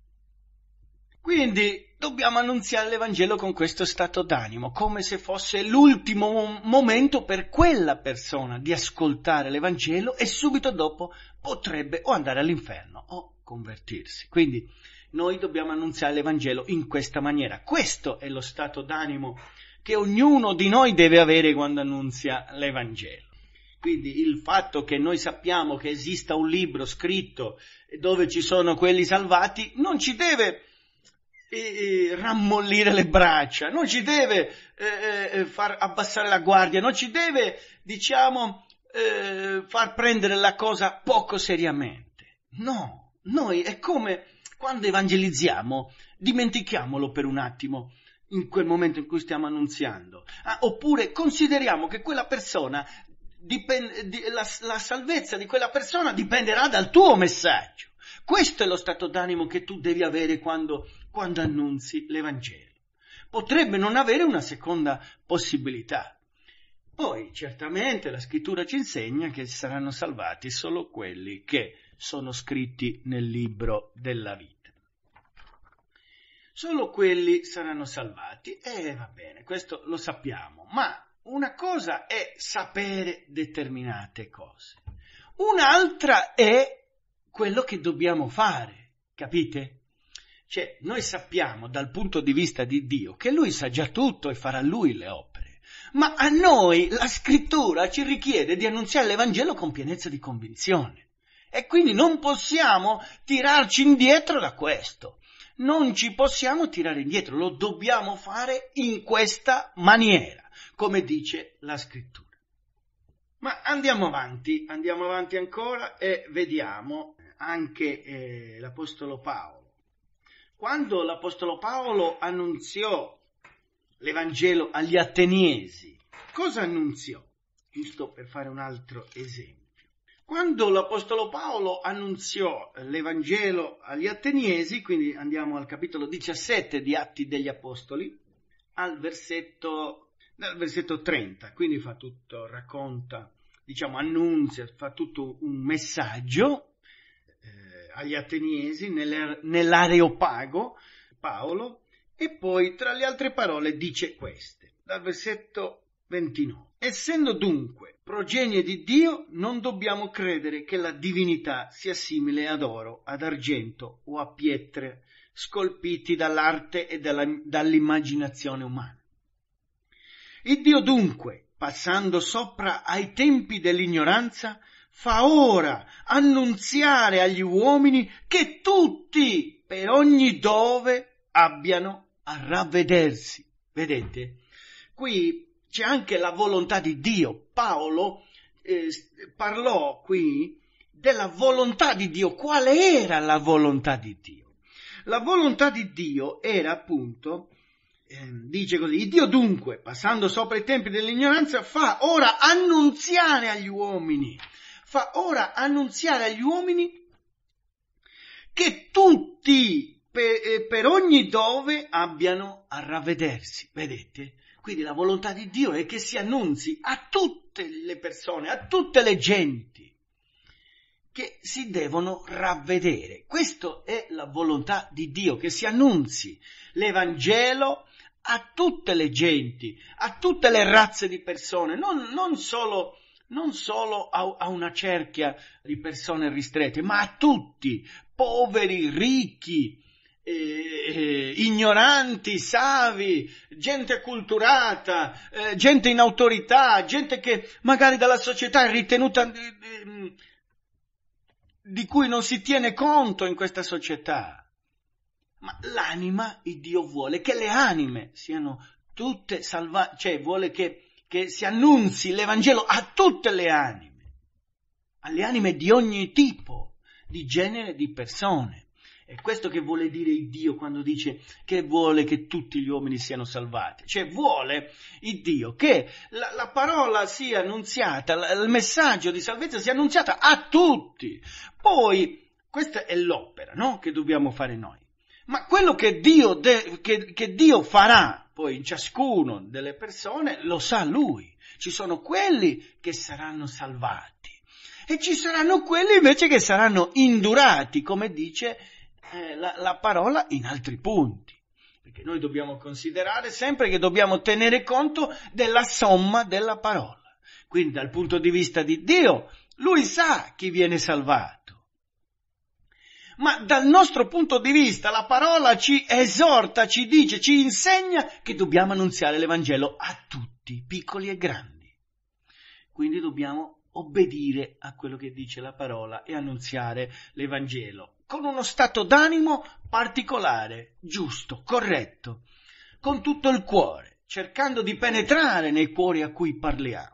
Quindi dobbiamo annunziare l'Evangelo con questo stato d'animo, come se fosse l'ultimo momento per quella persona di ascoltare l'Evangelo e subito dopo potrebbe o andare all'inferno o convertirsi. Quindi noi dobbiamo annunziare l'Evangelo in questa maniera. Questo è lo stato d'animo che ognuno di noi deve avere quando annunzia l'Evangelo. Quindi il fatto che noi sappiamo che esista un libro scritto dove ci sono quelli salvati non ci deve e, e rammollire le braccia, non ci deve eh, eh, far abbassare la guardia, non ci deve, diciamo, eh, far prendere la cosa poco seriamente. No, noi è come quando evangelizziamo, dimentichiamolo per un attimo in quel momento in cui stiamo annunziando, ah, oppure consideriamo che quella persona dipende, di, la, la salvezza di quella persona dipenderà dal tuo messaggio. Questo è lo stato d'animo che tu devi avere quando quando annunzi l'Evangelo. Potrebbe non avere una seconda possibilità. Poi, certamente, la scrittura ci insegna che saranno salvati solo quelli che sono scritti nel libro della vita. Solo quelli saranno salvati e eh, va bene, questo lo sappiamo, ma una cosa è sapere determinate cose, un'altra è quello che dobbiamo fare, capite? Cioè, noi sappiamo dal punto di vista di Dio che Lui sa già tutto e farà Lui le opere, ma a noi la scrittura ci richiede di annunziare l'Evangelo con pienezza di convinzione. E quindi non possiamo tirarci indietro da questo. Non ci possiamo tirare indietro, lo dobbiamo fare in questa maniera, come dice la scrittura. Ma andiamo avanti, andiamo avanti ancora e vediamo anche eh, l'Apostolo Paolo quando l'Apostolo Paolo annunziò l'Evangelo agli Ateniesi, cosa annunziò? Giusto per fare un altro esempio. Quando l'Apostolo Paolo annunziò l'Evangelo agli Ateniesi, quindi andiamo al capitolo 17 di Atti degli Apostoli, al versetto, al versetto 30, quindi fa tutto, racconta, diciamo, annunzia, fa tutto un messaggio agli ateniesi nell'are- nell'areopago Paolo e poi tra le altre parole dice queste dal versetto 29. Essendo dunque progenie di Dio, non dobbiamo credere che la divinità sia simile ad oro, ad argento o a pietre scolpiti dall'arte e dalla, dall'immaginazione umana. Il Dio dunque, passando sopra ai tempi dell'ignoranza, Fa ora annunziare agli uomini che tutti, per ogni dove, abbiano a ravvedersi. Vedete? Qui c'è anche la volontà di Dio. Paolo eh, parlò qui della volontà di Dio. Qual era la volontà di Dio? La volontà di Dio era appunto, eh, dice così, Dio dunque, passando sopra i tempi dell'ignoranza, fa ora annunziare agli uomini fa ora annunziare agli uomini che tutti per, per ogni dove abbiano a ravvedersi, vedete? Quindi la volontà di Dio è che si annunzi a tutte le persone, a tutte le genti, che si devono ravvedere. Questa è la volontà di Dio, che si annunzi l'Evangelo a tutte le genti, a tutte le razze di persone, non, non solo non solo a, a una cerchia di persone ristrette, ma a tutti, poveri, ricchi, eh, eh, ignoranti, savi, gente acculturata, eh, gente in autorità, gente che magari dalla società è ritenuta eh, eh, di cui non si tiene conto in questa società. Ma l'anima, il Dio vuole che le anime siano tutte salvate, cioè vuole che che si annunzi l'Evangelo a tutte le anime, alle anime di ogni tipo, di genere, di persone. È questo che vuole dire Dio quando dice che vuole che tutti gli uomini siano salvati. Cioè vuole Dio che la, la parola sia annunziata, la, il messaggio di salvezza sia annunziata a tutti. Poi, questa è l'opera no? che dobbiamo fare noi. Ma quello che Dio, de- che, che Dio farà poi in ciascuno delle persone lo sa lui. Ci sono quelli che saranno salvati e ci saranno quelli invece che saranno indurati, come dice eh, la, la parola in altri punti. Perché noi dobbiamo considerare sempre che dobbiamo tenere conto della somma della parola. Quindi dal punto di vista di Dio, lui sa chi viene salvato ma dal nostro punto di vista la parola ci esorta, ci dice, ci insegna che dobbiamo annunziare l'Evangelo a tutti, piccoli e grandi. Quindi dobbiamo obbedire a quello che dice la parola e annunziare l'Evangelo con uno stato d'animo particolare, giusto, corretto, con tutto il cuore, cercando di penetrare nei cuori a cui parliamo.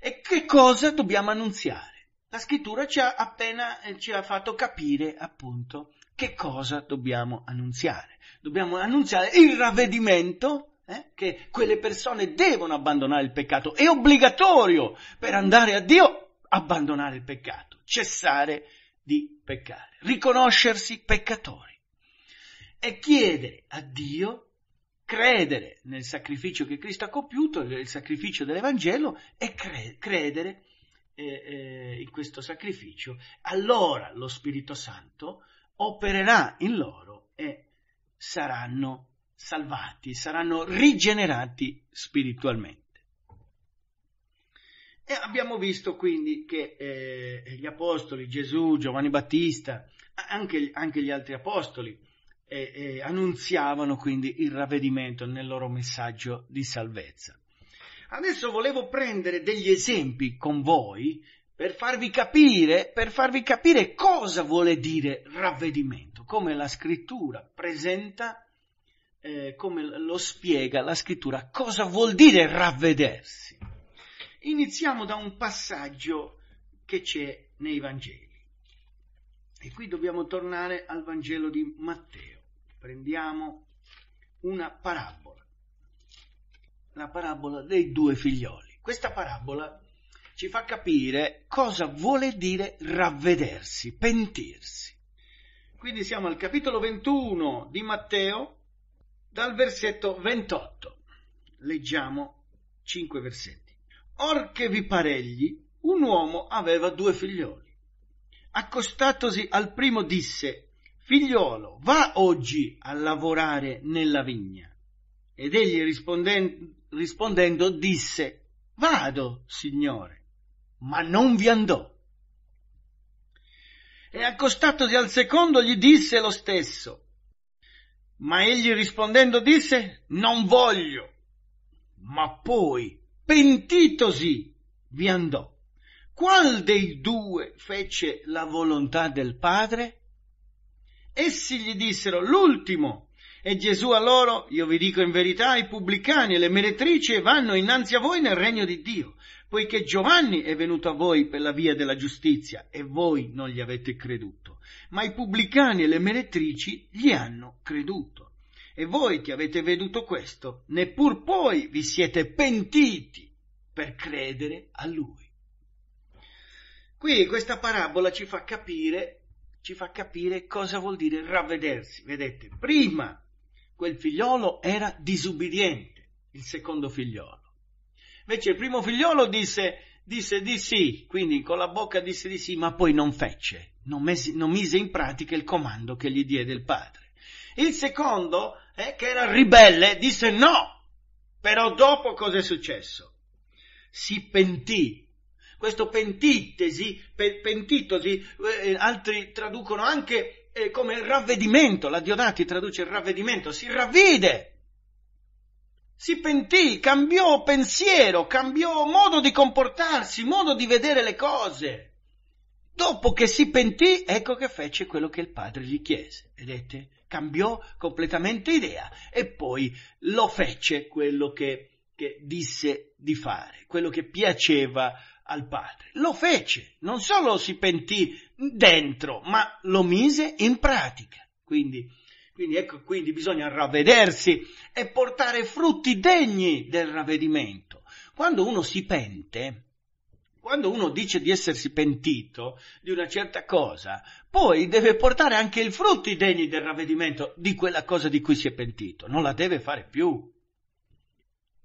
E che cosa dobbiamo annunziare? la scrittura ci ha appena eh, ci ha fatto capire appunto che cosa dobbiamo annunziare. Dobbiamo annunziare il ravvedimento, eh, che quelle persone devono abbandonare il peccato, è obbligatorio per andare a Dio abbandonare il peccato, cessare di peccare, riconoscersi peccatori e chiedere a Dio credere nel sacrificio che Cristo ha compiuto, il sacrificio dell'Evangelo, e cre- credere eh, in questo sacrificio, allora lo Spirito Santo opererà in loro e saranno salvati, saranno rigenerati spiritualmente. E abbiamo visto quindi che eh, gli apostoli, Gesù, Giovanni Battista, anche, anche gli altri apostoli, eh, eh, annunziavano quindi il ravvedimento nel loro messaggio di salvezza. Adesso volevo prendere degli esempi con voi per farvi capire, per farvi capire cosa vuole dire ravvedimento, come la scrittura presenta, eh, come lo spiega la scrittura, cosa vuol dire ravvedersi. Iniziamo da un passaggio che c'è nei Vangeli. E qui dobbiamo tornare al Vangelo di Matteo. Prendiamo una parabola la parabola dei due figlioli. Questa parabola ci fa capire cosa vuole dire ravvedersi, pentirsi. Quindi siamo al capitolo 21 di Matteo, dal versetto 28. Leggiamo cinque versetti. Or che vi paregli, un uomo aveva due figlioli. Accostatosi al primo disse, figliolo, va oggi a lavorare nella vigna. Ed egli rispondendo rispondendo disse, Vado, signore, ma non vi andò. E accostatosi al secondo gli disse lo stesso, ma egli rispondendo disse, Non voglio. Ma poi, pentitosi, vi andò. Qual dei due fece la volontà del padre? Essi gli dissero, L'ultimo. E Gesù a loro, io vi dico in verità, i pubblicani e le meretrici vanno innanzi a voi nel regno di Dio, poiché Giovanni è venuto a voi per la via della giustizia e voi non gli avete creduto, ma i pubblicani e le meretrici gli hanno creduto. E voi che avete veduto questo, neppur poi vi siete pentiti per credere a lui. Qui questa parabola ci fa capire, ci fa capire cosa vuol dire ravvedersi. Vedete, prima quel figliolo era disubbidiente, il secondo figliolo. Invece il primo figliolo disse, disse di sì, quindi con la bocca disse di sì, ma poi non fece, non, mese, non mise in pratica il comando che gli diede il padre. Il secondo, eh, che era ribelle, disse no, però dopo cos'è successo? Si pentì questo pentitesi, pe, pentitosi, eh, altri traducono anche è come ravvedimento, la Diodati traduce il ravvedimento, si ravvide, si pentì, cambiò pensiero, cambiò modo di comportarsi, modo di vedere le cose. Dopo che si pentì, ecco che fece quello che il padre gli chiese, vedete? Cambiò completamente idea e poi lo fece quello che, che disse di fare, quello che piaceva al padre. Lo fece, non solo si pentì dentro, ma lo mise in pratica. Quindi, quindi, ecco, quindi bisogna ravvedersi e portare frutti degni del ravvedimento. Quando uno si pente, quando uno dice di essersi pentito di una certa cosa, poi deve portare anche i frutti degni del ravvedimento di quella cosa di cui si è pentito, non la deve fare più.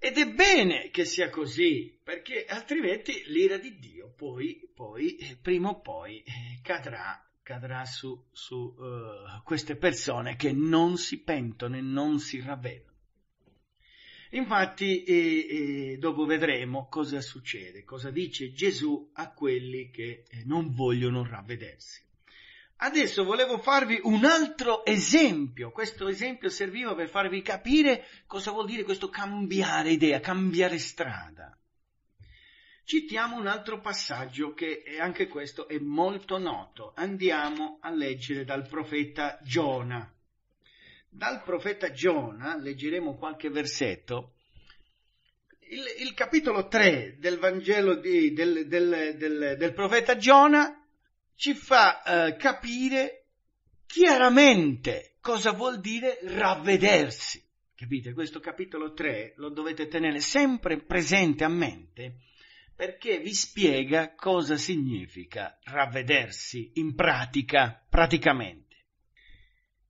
Ed è bene che sia così, perché altrimenti l'ira di Dio poi, poi prima o poi eh, cadrà, cadrà su, su uh, queste persone che non si pentono e non si ravvedono. Infatti, eh, eh, dopo vedremo cosa succede, cosa dice Gesù a quelli che eh, non vogliono ravvedersi. Adesso volevo farvi un altro esempio, questo esempio serviva per farvi capire cosa vuol dire questo cambiare idea, cambiare strada. Citiamo un altro passaggio che anche questo è molto noto. Andiamo a leggere dal profeta Giona. Dal profeta Giona leggeremo qualche versetto. Il, il capitolo 3 del Vangelo di, del, del, del, del profeta Giona ci fa eh, capire chiaramente cosa vuol dire ravvedersi. Capite? Questo capitolo 3 lo dovete tenere sempre presente a mente perché vi spiega cosa significa ravvedersi in pratica, praticamente.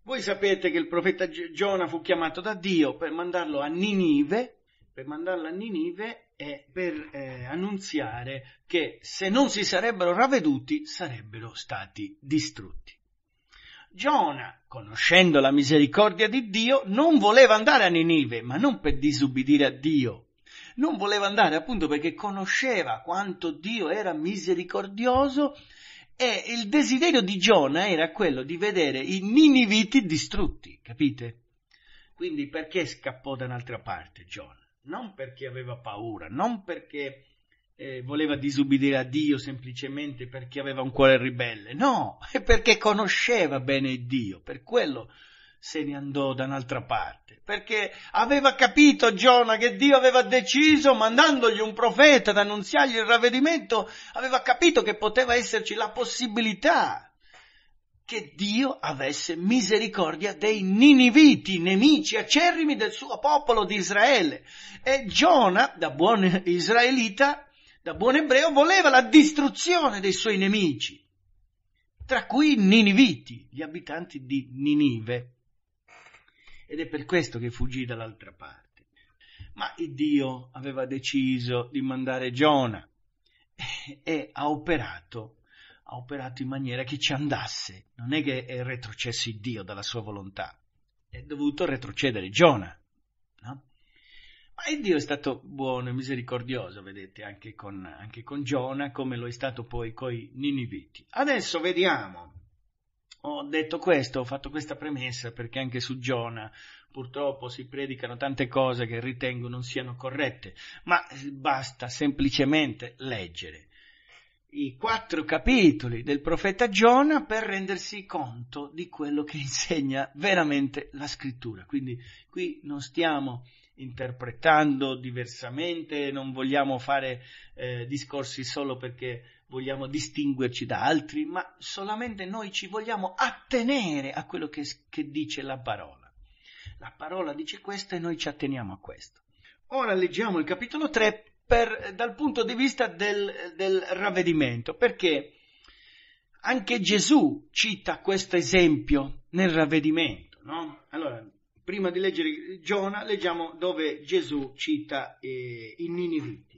Voi sapete che il profeta Giona fu chiamato da Dio per mandarlo a Ninive, per mandarlo a Ninive eh, per eh, annunziare che se non si sarebbero ravveduti sarebbero stati distrutti. Giona, conoscendo la misericordia di Dio, non voleva andare a Ninive, ma non per disubbidire a Dio. Non voleva andare appunto perché conosceva quanto Dio era misericordioso e il desiderio di Giona era quello di vedere i niniviti distrutti, capite? Quindi perché scappò da un'altra parte Giona? non perché aveva paura, non perché eh, voleva disubbidire a Dio semplicemente perché aveva un cuore ribelle, no, <laughs> è perché conosceva bene Dio, per quello se ne andò da un'altra parte, perché aveva capito Giona che Dio aveva deciso, mandandogli un profeta ad annunziargli il ravvedimento, aveva capito che poteva esserci la possibilità che Dio avesse misericordia dei niniviti, nemici acerrimi del suo popolo di Israele. E Giona, da buon israelita, da buon ebreo, voleva la distruzione dei suoi nemici, tra cui i niniviti, gli abitanti di Ninive. Ed è per questo che fuggì dall'altra parte. Ma Dio aveva deciso di mandare Giona e ha operato ha operato in maniera che ci andasse. Non è che è retrocesso il Dio dalla sua volontà, è dovuto retrocedere Giona. No? Ma il Dio è stato buono e misericordioso, vedete, anche con, anche con Giona, come lo è stato poi con i Niniviti. Adesso vediamo. Ho detto questo, ho fatto questa premessa perché anche su Giona purtroppo si predicano tante cose che ritengo non siano corrette, ma basta semplicemente leggere i quattro capitoli del profeta Giona per rendersi conto di quello che insegna veramente la scrittura. Quindi qui non stiamo interpretando diversamente, non vogliamo fare eh, discorsi solo perché vogliamo distinguerci da altri, ma solamente noi ci vogliamo attenere a quello che, che dice la parola. La parola dice questo e noi ci atteniamo a questo. Ora leggiamo il capitolo 3 per, dal punto di vista del, del ravvedimento, perché anche Gesù cita questo esempio nel ravvedimento, no? Allora, prima di leggere Giona, leggiamo dove Gesù cita eh, i Niniviti.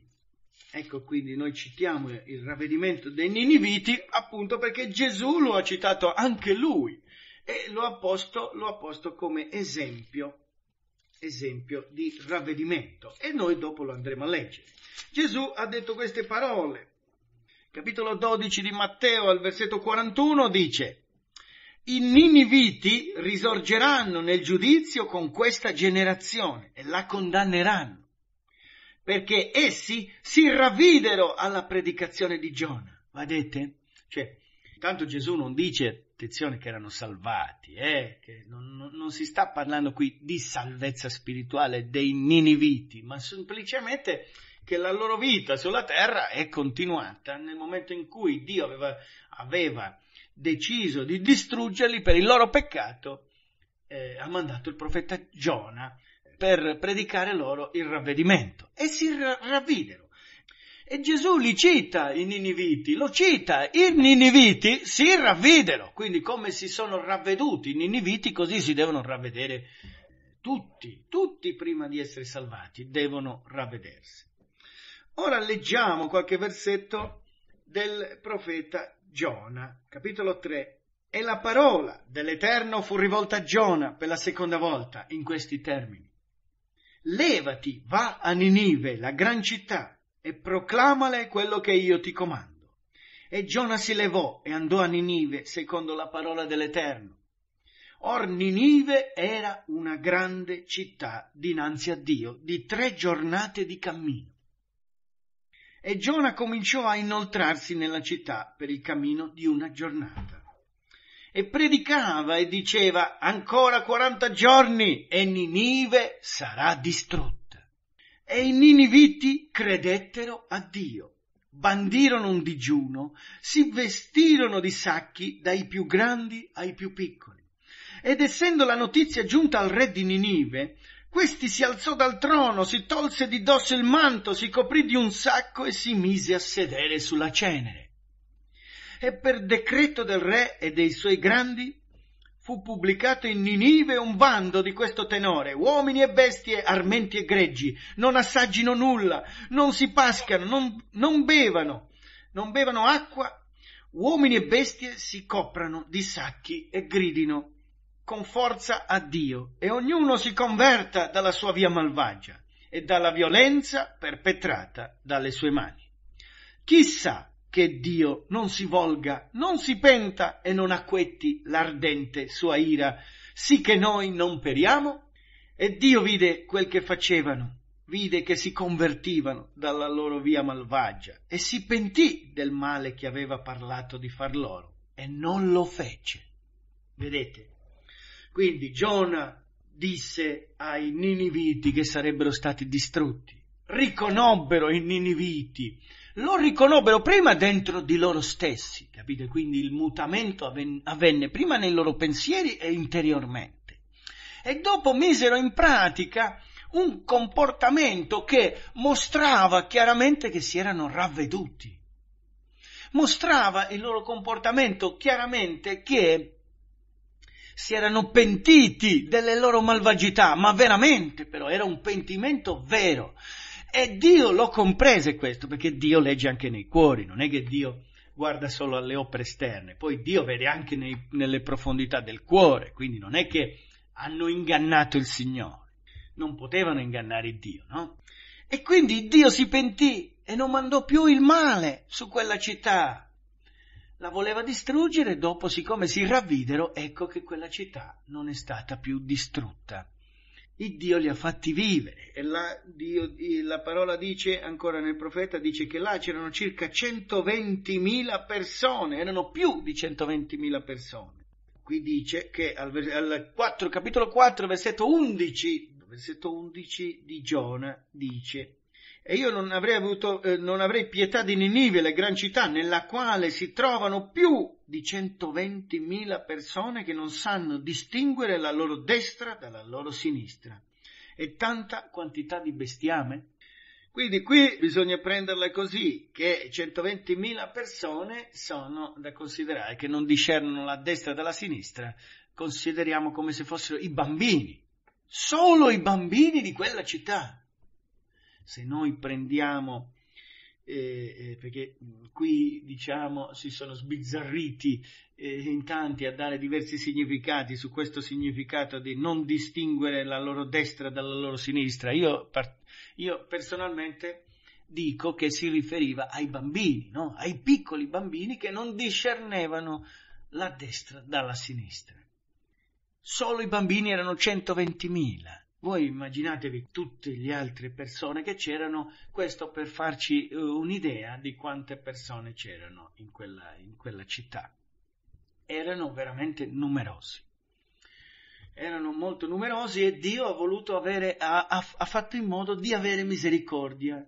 Ecco, quindi noi citiamo il ravvedimento dei Niniviti appunto perché Gesù lo ha citato anche lui e lo ha posto, lo ha posto come esempio esempio di ravvedimento e noi dopo lo andremo a leggere. Gesù ha detto queste parole. Capitolo 12 di Matteo al versetto 41 dice i niniviti risorgeranno nel giudizio con questa generazione e la condanneranno, perché essi si ravvidero alla predicazione di Giona. Vedete? Cioè, tanto Gesù non dice attenzione che erano salvati, eh, che non, non, non, si sta parlando qui di salvezza spirituale dei niniviti, ma semplicemente che la loro vita sulla terra è continuata nel momento in cui Dio aveva, aveva deciso di distruggerli per il loro peccato, eh, ha mandato il profeta Giona per predicare loro il ravvedimento e si ravvidero e Gesù li cita i niniviti, lo cita, i niniviti si ravvedero, quindi come si sono ravveduti i niniviti, così si devono ravvedere tutti, tutti prima di essere salvati devono ravvedersi. Ora leggiamo qualche versetto del profeta Giona, capitolo 3. E la parola dell'Eterno fu rivolta a Giona per la seconda volta in questi termini. Levati, va a Ninive, la gran città, e proclamale quello che io ti comando. E Giona si levò e andò a Ninive secondo la parola dell'Eterno. Or Ninive era una grande città dinanzi a Dio di tre giornate di cammino. E Giona cominciò a inoltrarsi nella città per il cammino di una giornata. E predicava e diceva ancora quaranta giorni e Ninive sarà distrutta e i niniviti credettero a Dio, bandirono un digiuno, si vestirono di sacchi dai più grandi ai più piccoli. Ed essendo la notizia giunta al re di Ninive, questi si alzò dal trono, si tolse di dosso il manto, si coprì di un sacco e si mise a sedere sulla cenere. E per decreto del re e dei suoi grandi fu pubblicato in Ninive un bando di questo tenore. Uomini e bestie, armenti e greggi, non assaggino nulla, non si pascano, non, non bevano, non bevano acqua. Uomini e bestie si coprano di sacchi e gridino con forza a Dio e ognuno si converta dalla sua via malvagia e dalla violenza perpetrata dalle sue mani. Chissà che Dio non si volga, non si penta e non acquetti l'ardente sua ira, sì che noi non periamo? E Dio vide quel che facevano, vide che si convertivano dalla loro via malvagia e si pentì del male che aveva parlato di far loro e non lo fece. Vedete? Quindi Giona disse ai niniviti che sarebbero stati distrutti. Riconobbero i niniviti lo riconobbero prima dentro di loro stessi, capite? Quindi il mutamento avvenne prima nei loro pensieri e interiormente. E dopo misero in pratica un comportamento che mostrava chiaramente che si erano ravveduti. Mostrava il loro comportamento chiaramente che si erano pentiti delle loro malvagità, ma veramente però era un pentimento vero. E Dio lo comprese questo, perché Dio legge anche nei cuori, non è che Dio guarda solo alle opere esterne, poi Dio vede anche nei, nelle profondità del cuore, quindi non è che hanno ingannato il Signore, non potevano ingannare Dio, no? E quindi Dio si pentì e non mandò più il male su quella città. La voleva distruggere, dopo siccome si ravvidero, ecco che quella città non è stata più distrutta il Dio li ha fatti vivere. E la, Dio, la parola dice, ancora nel profeta, dice che là c'erano circa 120.000 persone, erano più di 120.000 persone. Qui dice che al, al 4, capitolo 4, versetto 11, versetto 11 di Giona dice e io non avrei, avuto, eh, non avrei pietà di Ninive, la gran città, nella quale si trovano più di 120.000 persone che non sanno distinguere la loro destra dalla loro sinistra e tanta quantità di bestiame. Quindi qui bisogna prenderla così, che 120.000 persone sono da considerare, che non discernono la destra dalla sinistra, consideriamo come se fossero i bambini, solo i bambini di quella città. Se noi prendiamo eh, perché mm, qui diciamo si sono sbizzarriti eh, in tanti a dare diversi significati su questo significato di non distinguere la loro destra dalla loro sinistra. Io, par- io personalmente dico che si riferiva ai bambini, no? ai piccoli bambini che non discernevano la destra dalla sinistra. Solo i bambini erano 120.000 voi immaginatevi tutte le altre persone che c'erano, questo per farci eh, un'idea di quante persone c'erano in quella, in quella città. Erano veramente numerosi erano molto numerosi e Dio ha voluto avere, ha, ha, ha, fatto in modo di avere misericordia.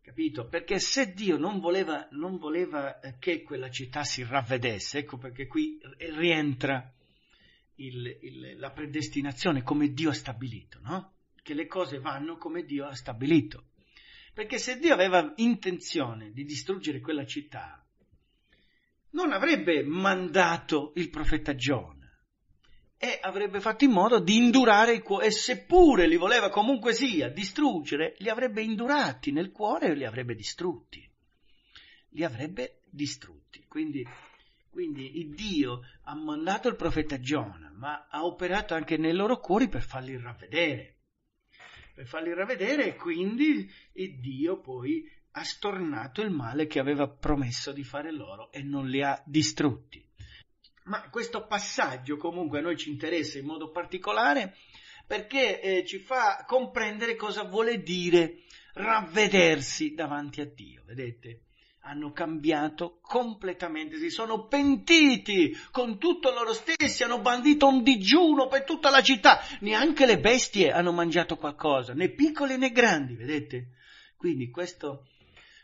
Capito? Perché se Dio non voleva, non voleva eh, che quella città si ravvedesse, ecco perché qui eh, rientra il, il, la predestinazione come Dio ha stabilito, no? Che le cose vanno come Dio ha stabilito. Perché se Dio aveva intenzione di distruggere quella città, non avrebbe mandato il profeta Giona e avrebbe fatto in modo di indurare il cuore, e seppure li voleva comunque sia distruggere, li avrebbe indurati nel cuore e li avrebbe distrutti. Li avrebbe distrutti. Quindi quindi il Dio ha mandato il profeta Giona, ma ha operato anche nei loro cuori per farli ravvedere. Per farli ravvedere e quindi il Dio poi ha stornato il male che aveva promesso di fare loro e non li ha distrutti. Ma questo passaggio comunque a noi ci interessa in modo particolare perché eh, ci fa comprendere cosa vuole dire ravvedersi davanti a Dio, vedete? hanno cambiato completamente, si sono pentiti con tutto loro stessi, hanno bandito un digiuno per tutta la città, neanche le bestie hanno mangiato qualcosa, né piccoli né grandi, vedete? Quindi questo,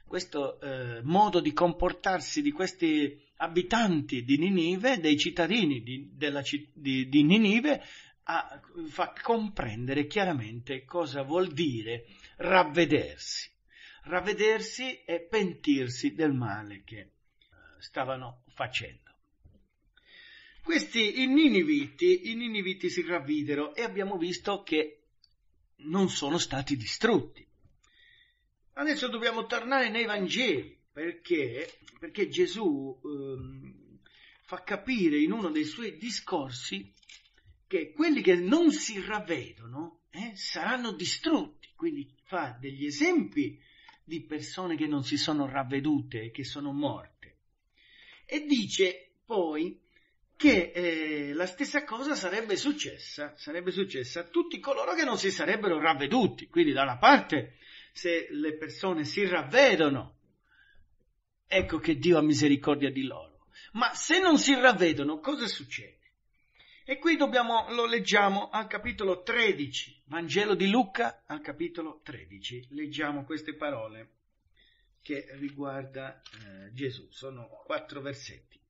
questo eh, modo di comportarsi di questi abitanti di Ninive, dei cittadini di, della, di, di Ninive, a, fa comprendere chiaramente cosa vuol dire ravvedersi ravvedersi e pentirsi del male che eh, stavano facendo. Questi i Niniviti, i Niniviti si ravvidero e abbiamo visto che non sono stati distrutti. Adesso dobbiamo tornare nei Vangeli perché, perché Gesù ehm, fa capire in uno dei suoi discorsi che quelli che non si ravvedono eh, saranno distrutti, quindi fa degli esempi di persone che non si sono ravvedute che sono morte. E dice poi che eh, la stessa cosa sarebbe successa, sarebbe successa a tutti coloro che non si sarebbero ravveduti. Quindi da una parte se le persone si ravvedono, ecco che Dio ha misericordia di loro. Ma se non si ravvedono, cosa succede? E qui dobbiamo, lo leggiamo al capitolo 13, Vangelo di Luca al capitolo 13, leggiamo queste parole che riguarda eh, Gesù, sono quattro versetti.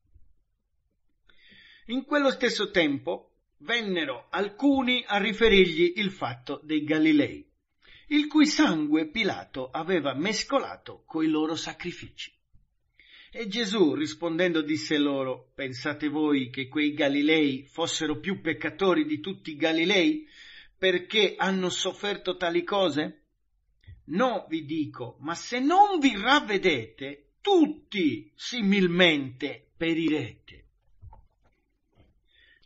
In quello stesso tempo vennero alcuni a riferirgli il fatto dei Galilei, il cui sangue Pilato aveva mescolato coi loro sacrifici. E Gesù rispondendo disse loro, pensate voi che quei Galilei fossero più peccatori di tutti i Galilei perché hanno sofferto tali cose? No, vi dico, ma se non vi ravvedete, tutti similmente perirete.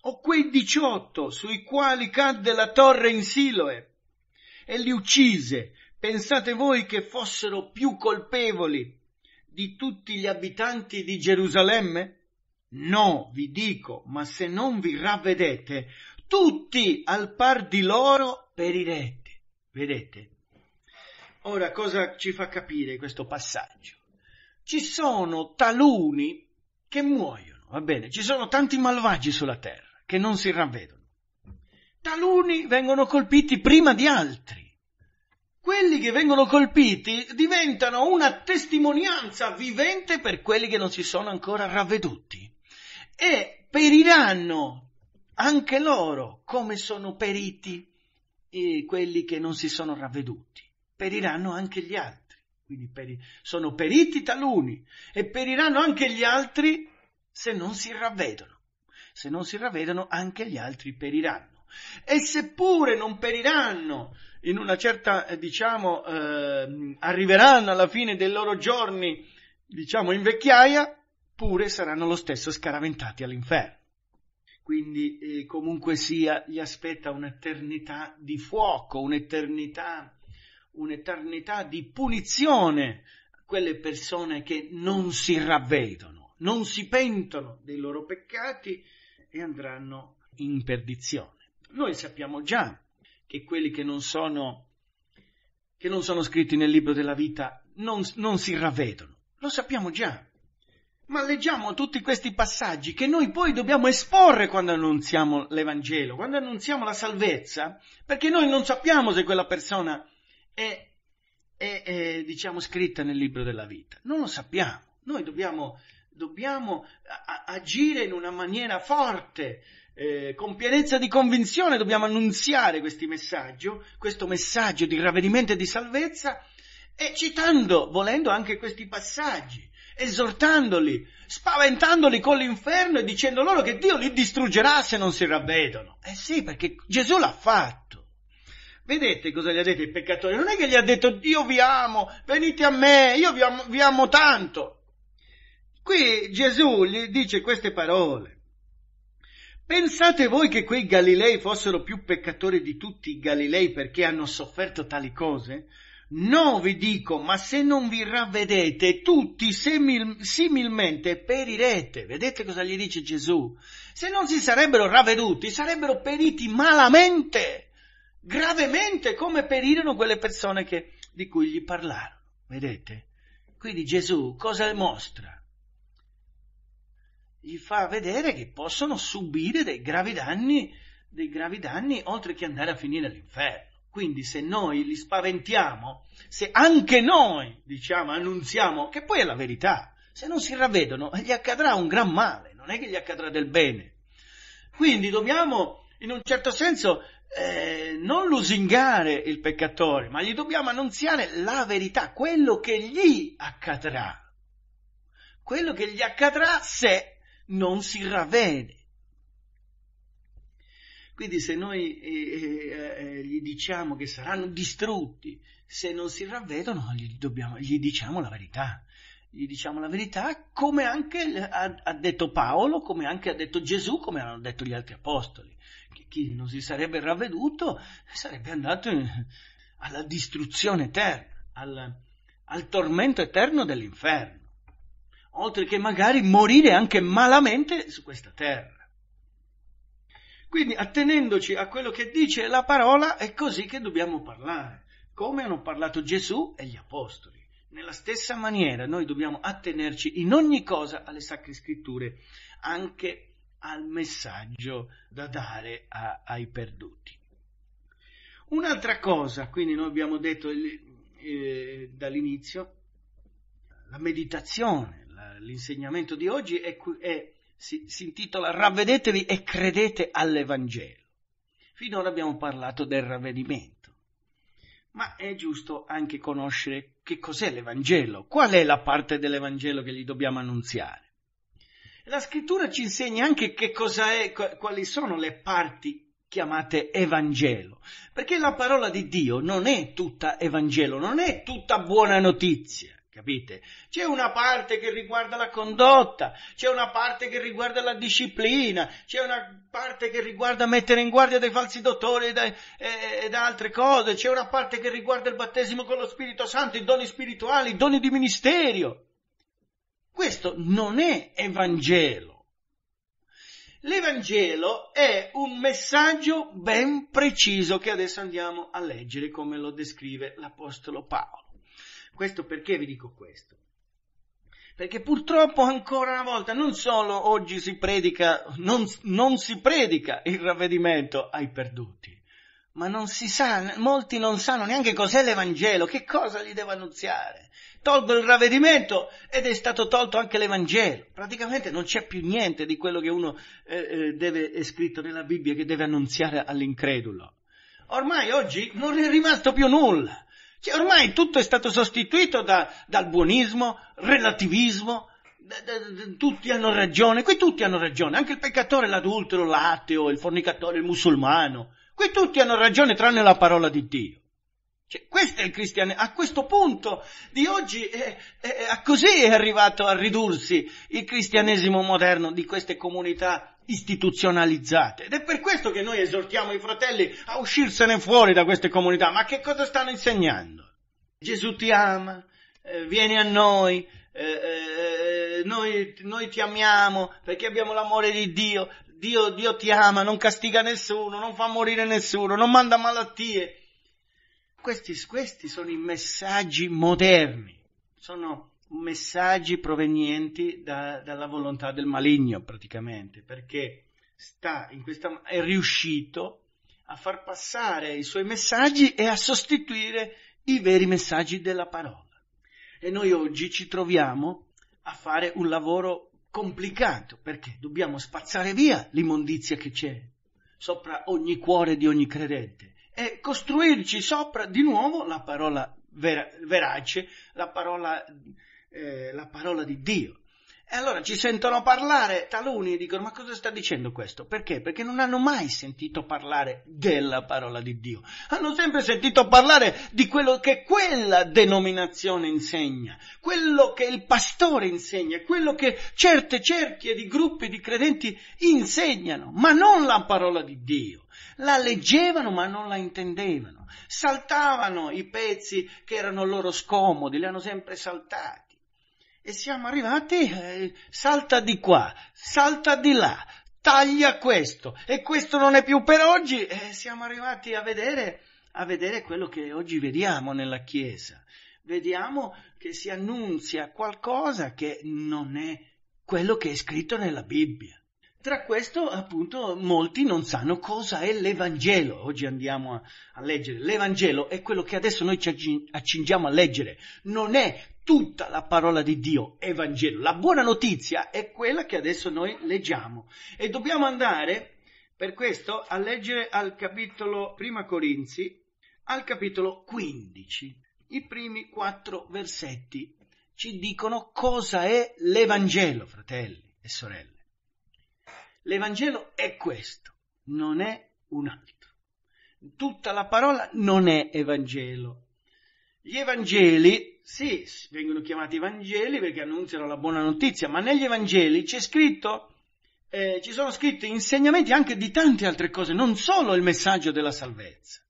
O quei diciotto sui quali cadde la torre in Siloe e li uccise, pensate voi che fossero più colpevoli di tutti gli abitanti di Gerusalemme? No, vi dico, ma se non vi ravvedete, tutti al par di loro perirete. Vedete? Ora, cosa ci fa capire questo passaggio? Ci sono taluni che muoiono, va bene? Ci sono tanti malvagi sulla terra che non si ravvedono. Taluni vengono colpiti prima di altri quelli che vengono colpiti diventano una testimonianza vivente per quelli che non si sono ancora ravveduti e periranno anche loro come sono periti quelli che non si sono ravveduti, periranno anche gli altri. Quindi peri- sono periti taluni e periranno anche gli altri se non si ravvedono. Se non si ravvedono anche gli altri periranno. E seppure non periranno in una certa, eh, diciamo, eh, arriveranno alla fine dei loro giorni, diciamo, in vecchiaia, pure saranno lo stesso scaraventati all'inferno. Quindi, eh, comunque sia, gli aspetta un'eternità di fuoco, un'eternità, un'eternità di punizione a quelle persone che non si ravvedono, non si pentono dei loro peccati e andranno in perdizione. Noi sappiamo già che quelli che non sono, che non sono scritti nel libro della vita non, non si ravvedono. Lo sappiamo già. Ma leggiamo tutti questi passaggi che noi poi dobbiamo esporre quando annunziamo l'Evangelo, quando annunziamo la salvezza, perché noi non sappiamo se quella persona è, è, è diciamo, scritta nel libro della vita. Non lo sappiamo. Noi dobbiamo, dobbiamo a- agire in una maniera forte, eh, con pienezza di convinzione dobbiamo annunziare messaggio, questo messaggio di ravvedimento e di salvezza, e citando, volendo, anche questi passaggi, esortandoli, spaventandoli con l'inferno e dicendo loro che Dio li distruggerà se non si ravvedono. Eh sì, perché Gesù l'ha fatto. Vedete cosa gli ha detto il peccatore? Non è che gli ha detto io vi amo, venite a me, io vi amo, vi amo tanto. Qui Gesù gli dice queste parole. Pensate voi che quei Galilei fossero più peccatori di tutti i Galilei perché hanno sofferto tali cose? No, vi dico, ma se non vi ravvedete, tutti simil- similmente perirete. Vedete cosa gli dice Gesù? Se non si sarebbero ravveduti, sarebbero periti malamente, gravemente, come perirono quelle persone che, di cui gli parlarono. Vedete? Quindi Gesù cosa mostra? gli fa vedere che possono subire dei gravi danni, dei gravi danni oltre che andare a finire all'inferno. Quindi se noi li spaventiamo, se anche noi diciamo, annunziamo, che poi è la verità, se non si ravvedono gli accadrà un gran male, non è che gli accadrà del bene. Quindi dobbiamo, in un certo senso, eh, non lusingare il peccatore, ma gli dobbiamo annunziare la verità, quello che gli accadrà. Quello che gli accadrà se non si ravvede. Quindi se noi eh, eh, eh, gli diciamo che saranno distrutti, se non si ravvedono, gli, dobbiamo, gli diciamo la verità. Gli diciamo la verità come anche ha, ha, detto Paolo, come anche ha detto Gesù, come hanno detto gli altri apostoli. Che chi non si sarebbe ravveduto sarebbe andato in, eh, alla distruzione eterna, al, al tormento eterno dell'inferno oltre che magari morire anche malamente su questa terra. Quindi attenendoci a quello che dice la parola è così che dobbiamo parlare, come hanno parlato Gesù e gli Apostoli. Nella stessa maniera noi dobbiamo attenerci in ogni cosa alle sacre scritture, anche al messaggio da dare a, ai perduti. Un'altra cosa, quindi noi abbiamo detto eh, dall'inizio, la meditazione l'insegnamento di oggi è, è, si, si intitola Ravvedetevi e credete all'Evangelo. Finora abbiamo parlato del ravvedimento ma è giusto anche conoscere che cos'è l'Evangelo, qual è la parte dell'Evangelo che gli dobbiamo annunziare. La scrittura ci insegna anche che cosa è, quali sono le parti chiamate Evangelo, perché la parola di Dio non è tutta Evangelo, non è tutta buona notizia. Capite? C'è una parte che riguarda la condotta, c'è una parte che riguarda la disciplina, c'è una parte che riguarda mettere in guardia dei falsi dottori e da, altre cose, c'è una parte che riguarda il battesimo con lo Spirito Santo, i doni spirituali, i doni di ministerio. Questo non è Evangelo. L'Evangelo è un messaggio ben preciso che adesso andiamo a leggere come lo descrive l'Apostolo Paolo. Questo perché vi dico questo? Perché purtroppo ancora una volta non solo oggi si predica, non, non si predica il ravvedimento ai perduti, ma non si sa, molti non sanno neanche cos'è l'Evangelo, che cosa gli devo annunziare. Tolgo il ravvedimento ed è stato tolto anche l'Evangelo. Praticamente non c'è più niente di quello che uno eh, eh deve, è scritto nella Bibbia che deve annunziare all'incredulo. Ormai oggi non è rimasto più nulla. Cioè, ormai tutto è stato sostituito da, dal buonismo, relativismo, da, da, tutti hanno ragione, qui tutti hanno ragione, anche il peccatore, l'adultero, l'ateo, il fornicatore, il musulmano, qui tutti hanno ragione tranne la parola di Dio. Cioè, questo è il cristianesimo. A questo punto di oggi è, è, è, così è arrivato a ridursi il cristianesimo moderno di queste comunità istituzionalizzate. Ed è per questo che noi esortiamo i fratelli a uscirsene fuori da queste comunità. Ma che cosa stanno insegnando? Gesù ti ama, eh, vieni a noi, eh, eh, noi, noi, ti amiamo perché abbiamo l'amore di Dio. Dio, Dio ti ama, non castiga nessuno, non fa morire nessuno, non manda malattie. Questi, questi sono i messaggi moderni, sono messaggi provenienti da, dalla volontà del maligno praticamente, perché sta in questa, è riuscito a far passare i suoi messaggi e a sostituire i veri messaggi della parola. E noi oggi ci troviamo a fare un lavoro complicato perché dobbiamo spazzare via l'immondizia che c'è sopra ogni cuore di ogni credente e costruirci sopra di nuovo la parola vera, verace, la parola eh, la parola di Dio. E allora ci sentono parlare taluni e dicono ma cosa sta dicendo questo? Perché? Perché non hanno mai sentito parlare della parola di Dio, hanno sempre sentito parlare di quello che quella denominazione insegna, quello che il pastore insegna, quello che certe cerchie di gruppi di credenti insegnano, ma non la parola di Dio. La leggevano ma non la intendevano, saltavano i pezzi che erano loro scomodi, li hanno sempre saltati e siamo arrivati, eh, salta di qua, salta di là, taglia questo, e questo non è più per oggi, e eh, siamo arrivati a vedere, a vedere quello che oggi vediamo nella Chiesa. Vediamo che si annunzia qualcosa che non è quello che è scritto nella Bibbia. Tra questo, appunto, molti non sanno cosa è l'Evangelo. Oggi andiamo a, a, leggere. L'Evangelo è quello che adesso noi ci accingiamo a leggere. Non è tutta la parola di Dio è Vangelo. La buona notizia è quella che adesso noi leggiamo e dobbiamo andare per questo a leggere al capitolo Prima Corinzi, al capitolo 15. I primi quattro versetti ci dicono cosa è l'Evangelo, fratelli e sorelle. L'Evangelo è questo, non è un altro. Tutta la parola non è Evangelo. Gli Evangeli sì, vengono chiamati Vangeli perché annunciano la buona notizia, ma negli Evangeli c'è scritto, eh, ci sono scritti insegnamenti anche di tante altre cose, non solo il messaggio della salvezza.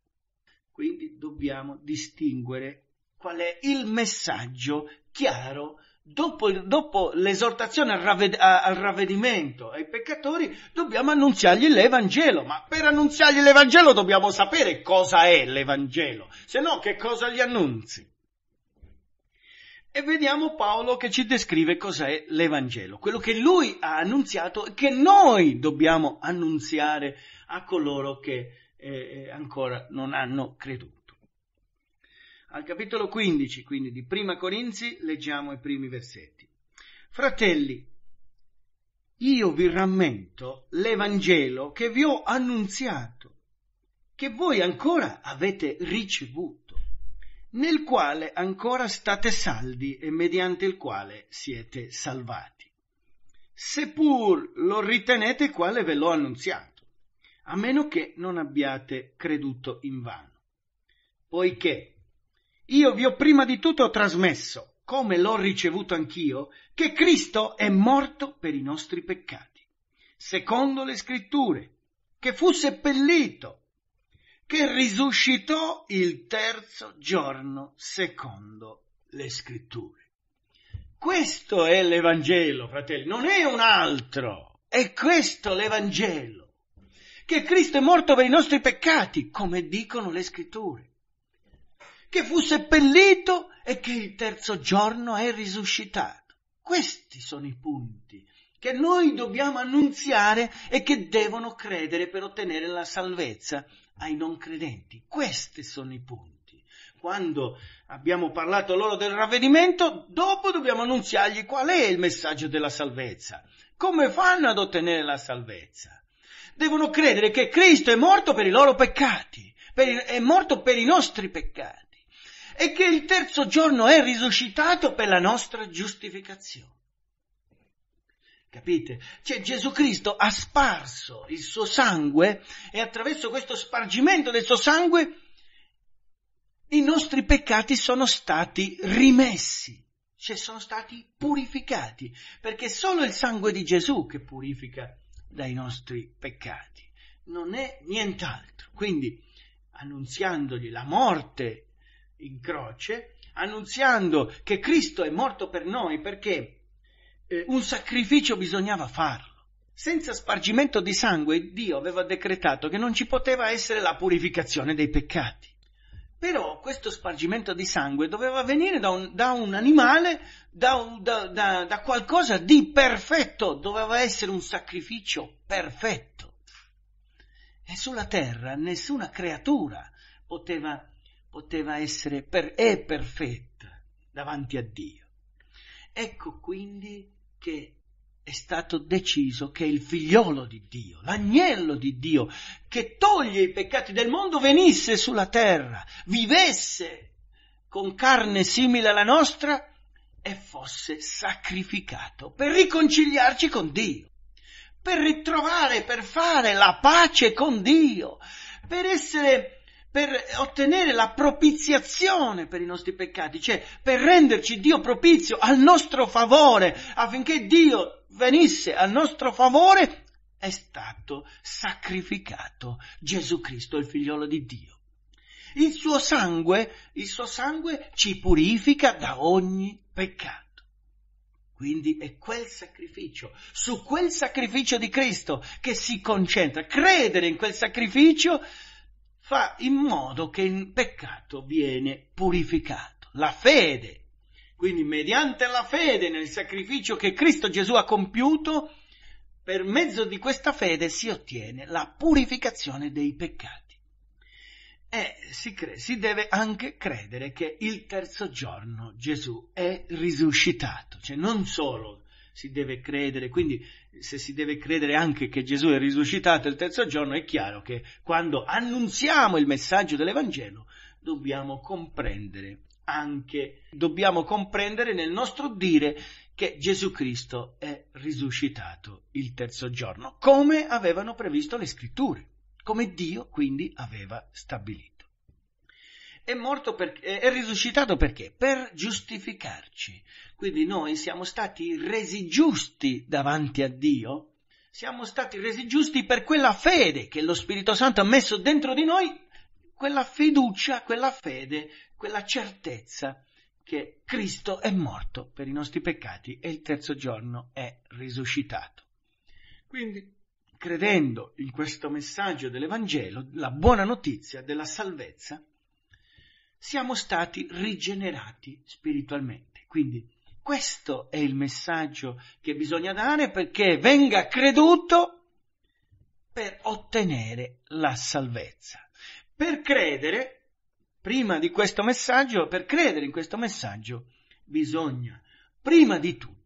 Quindi dobbiamo distinguere qual è il messaggio chiaro Dopo, dopo, l'esortazione al, ravved- al, ravvedimento ai peccatori, dobbiamo annunziargli l'Evangelo. Ma per annunziargli l'Evangelo dobbiamo sapere cosa è l'Evangelo, se no che cosa gli annunzi? E vediamo Paolo che ci descrive cos'è l'Evangelo, quello che lui ha annunziato e che noi dobbiamo annunziare a coloro che eh, eh ancora non hanno creduto. Al capitolo 15, quindi di Prima Corinzi, leggiamo i primi versetti. Fratelli, io vi rammento l'Evangelo che vi ho annunziato, che voi ancora avete ricevuto nel quale ancora state saldi e mediante il quale siete salvati, seppur lo ritenete quale ve l'ho annunziato, a meno che non abbiate creduto in vano. Poiché io vi ho prima di tutto trasmesso, come l'ho ricevuto anch'io, che Cristo è morto per i nostri peccati, secondo le scritture, che fu seppellito che risuscitò il terzo giorno secondo le scritture. Questo è l'Evangelo, fratelli, non è un altro, è questo l'Evangelo, che Cristo è morto per i nostri peccati, come dicono le scritture, che fu seppellito e che il terzo giorno è risuscitato. Questi sono i punti che noi dobbiamo annunziare e che devono credere per ottenere la salvezza ai non credenti. Questi sono i punti. Quando abbiamo parlato loro del ravvedimento, dopo dobbiamo annunziargli qual è il messaggio della salvezza. Come fanno ad ottenere la salvezza? Devono credere che Cristo è morto per i loro peccati, per, è morto per i nostri peccati e che il terzo giorno è risuscitato per la nostra giustificazione. Capite? Cioè Gesù Cristo ha sparso il suo sangue e attraverso questo spargimento del suo sangue i nostri peccati sono stati rimessi, cioè sono stati purificati, perché è solo il sangue di Gesù che purifica dai nostri peccati, non è nient'altro. Quindi, annunziandogli la morte in croce, annunziando che Cristo è morto per noi perché un sacrificio bisognava farlo. Senza spargimento di sangue Dio aveva decretato che non ci poteva essere la purificazione dei peccati. Però questo spargimento di sangue doveva venire da un, da un animale, da, un, da, da qualcosa di perfetto, doveva essere un sacrificio perfetto. E sulla terra nessuna creatura poteva, poteva essere per, è perfetta davanti a Dio. Ecco quindi che è stato deciso che il figliolo di Dio, l'agnello di Dio, che toglie i peccati del mondo, venisse sulla terra, vivesse con carne simile alla nostra e fosse sacrificato per riconciliarci con Dio, per ritrovare, per fare la pace con Dio, per essere per ottenere la propiziazione per i nostri peccati, cioè per renderci Dio propizio al nostro favore, affinché Dio venisse al nostro favore, è stato sacrificato Gesù Cristo, il figliolo di Dio. Il suo sangue, il suo sangue ci purifica da ogni peccato. Quindi è quel sacrificio, su quel sacrificio di Cristo che si concentra. Credere in quel sacrificio fa in modo che il peccato viene purificato. La fede. Quindi mediante la fede nel sacrificio che Cristo Gesù ha compiuto, per mezzo di questa fede si ottiene la purificazione dei peccati. E si, cre- si deve anche credere che il terzo giorno Gesù è risuscitato, cioè non solo si deve credere, quindi se si deve credere anche che Gesù è risuscitato il terzo giorno, è chiaro che quando annunziamo il messaggio dell'Evangelo dobbiamo comprendere anche, dobbiamo comprendere nel nostro dire che Gesù Cristo è risuscitato il terzo giorno, come avevano previsto le scritture, come Dio quindi aveva stabilito è, morto per, è risuscitato perché? Per giustificarci. Quindi noi siamo stati resi giusti davanti a Dio, siamo stati resi giusti per quella fede che lo Spirito Santo ha messo dentro di noi, quella fiducia, quella fede, quella certezza che Cristo è morto per i nostri peccati e il terzo giorno è risuscitato. Quindi, credendo in questo messaggio dell'Evangelo, la buona notizia della salvezza, siamo stati rigenerati spiritualmente. Quindi questo è il messaggio che bisogna dare perché venga creduto per ottenere la salvezza. Per credere, prima di questo messaggio, per credere in questo messaggio, bisogna prima di tutto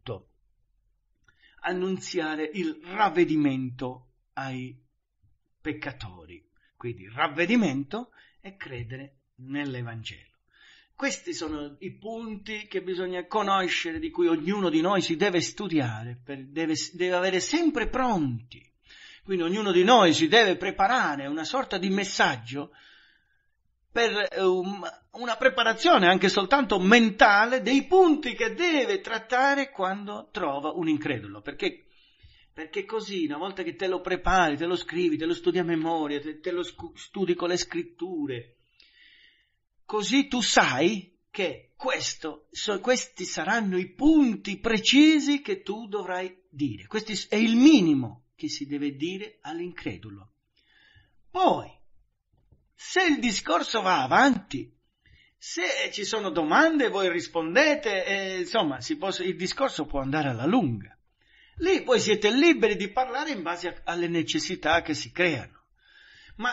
annunziare il ravvedimento ai peccatori. Quindi ravvedimento e credere nell'Evangelo. Questi sono i punti che bisogna conoscere, di cui ognuno di noi si deve studiare, per, deve, deve avere sempre pronti. Quindi ognuno di noi si deve preparare una sorta di messaggio per um, una preparazione anche soltanto mentale dei punti che deve trattare quando trova un incredulo, perché, perché così una volta che te lo prepari, te lo scrivi, te lo studi a memoria, te, te lo scu- studi con le scritture, Così tu sai che questo, so, questi saranno i punti precisi che tu dovrai dire. Questo è il minimo che si deve dire all'incredulo. Poi, se il discorso va avanti, se ci sono domande voi rispondete, eh, insomma, posso, il discorso può andare alla lunga. Lì voi siete liberi di parlare in base a, alle necessità che si creano. Ma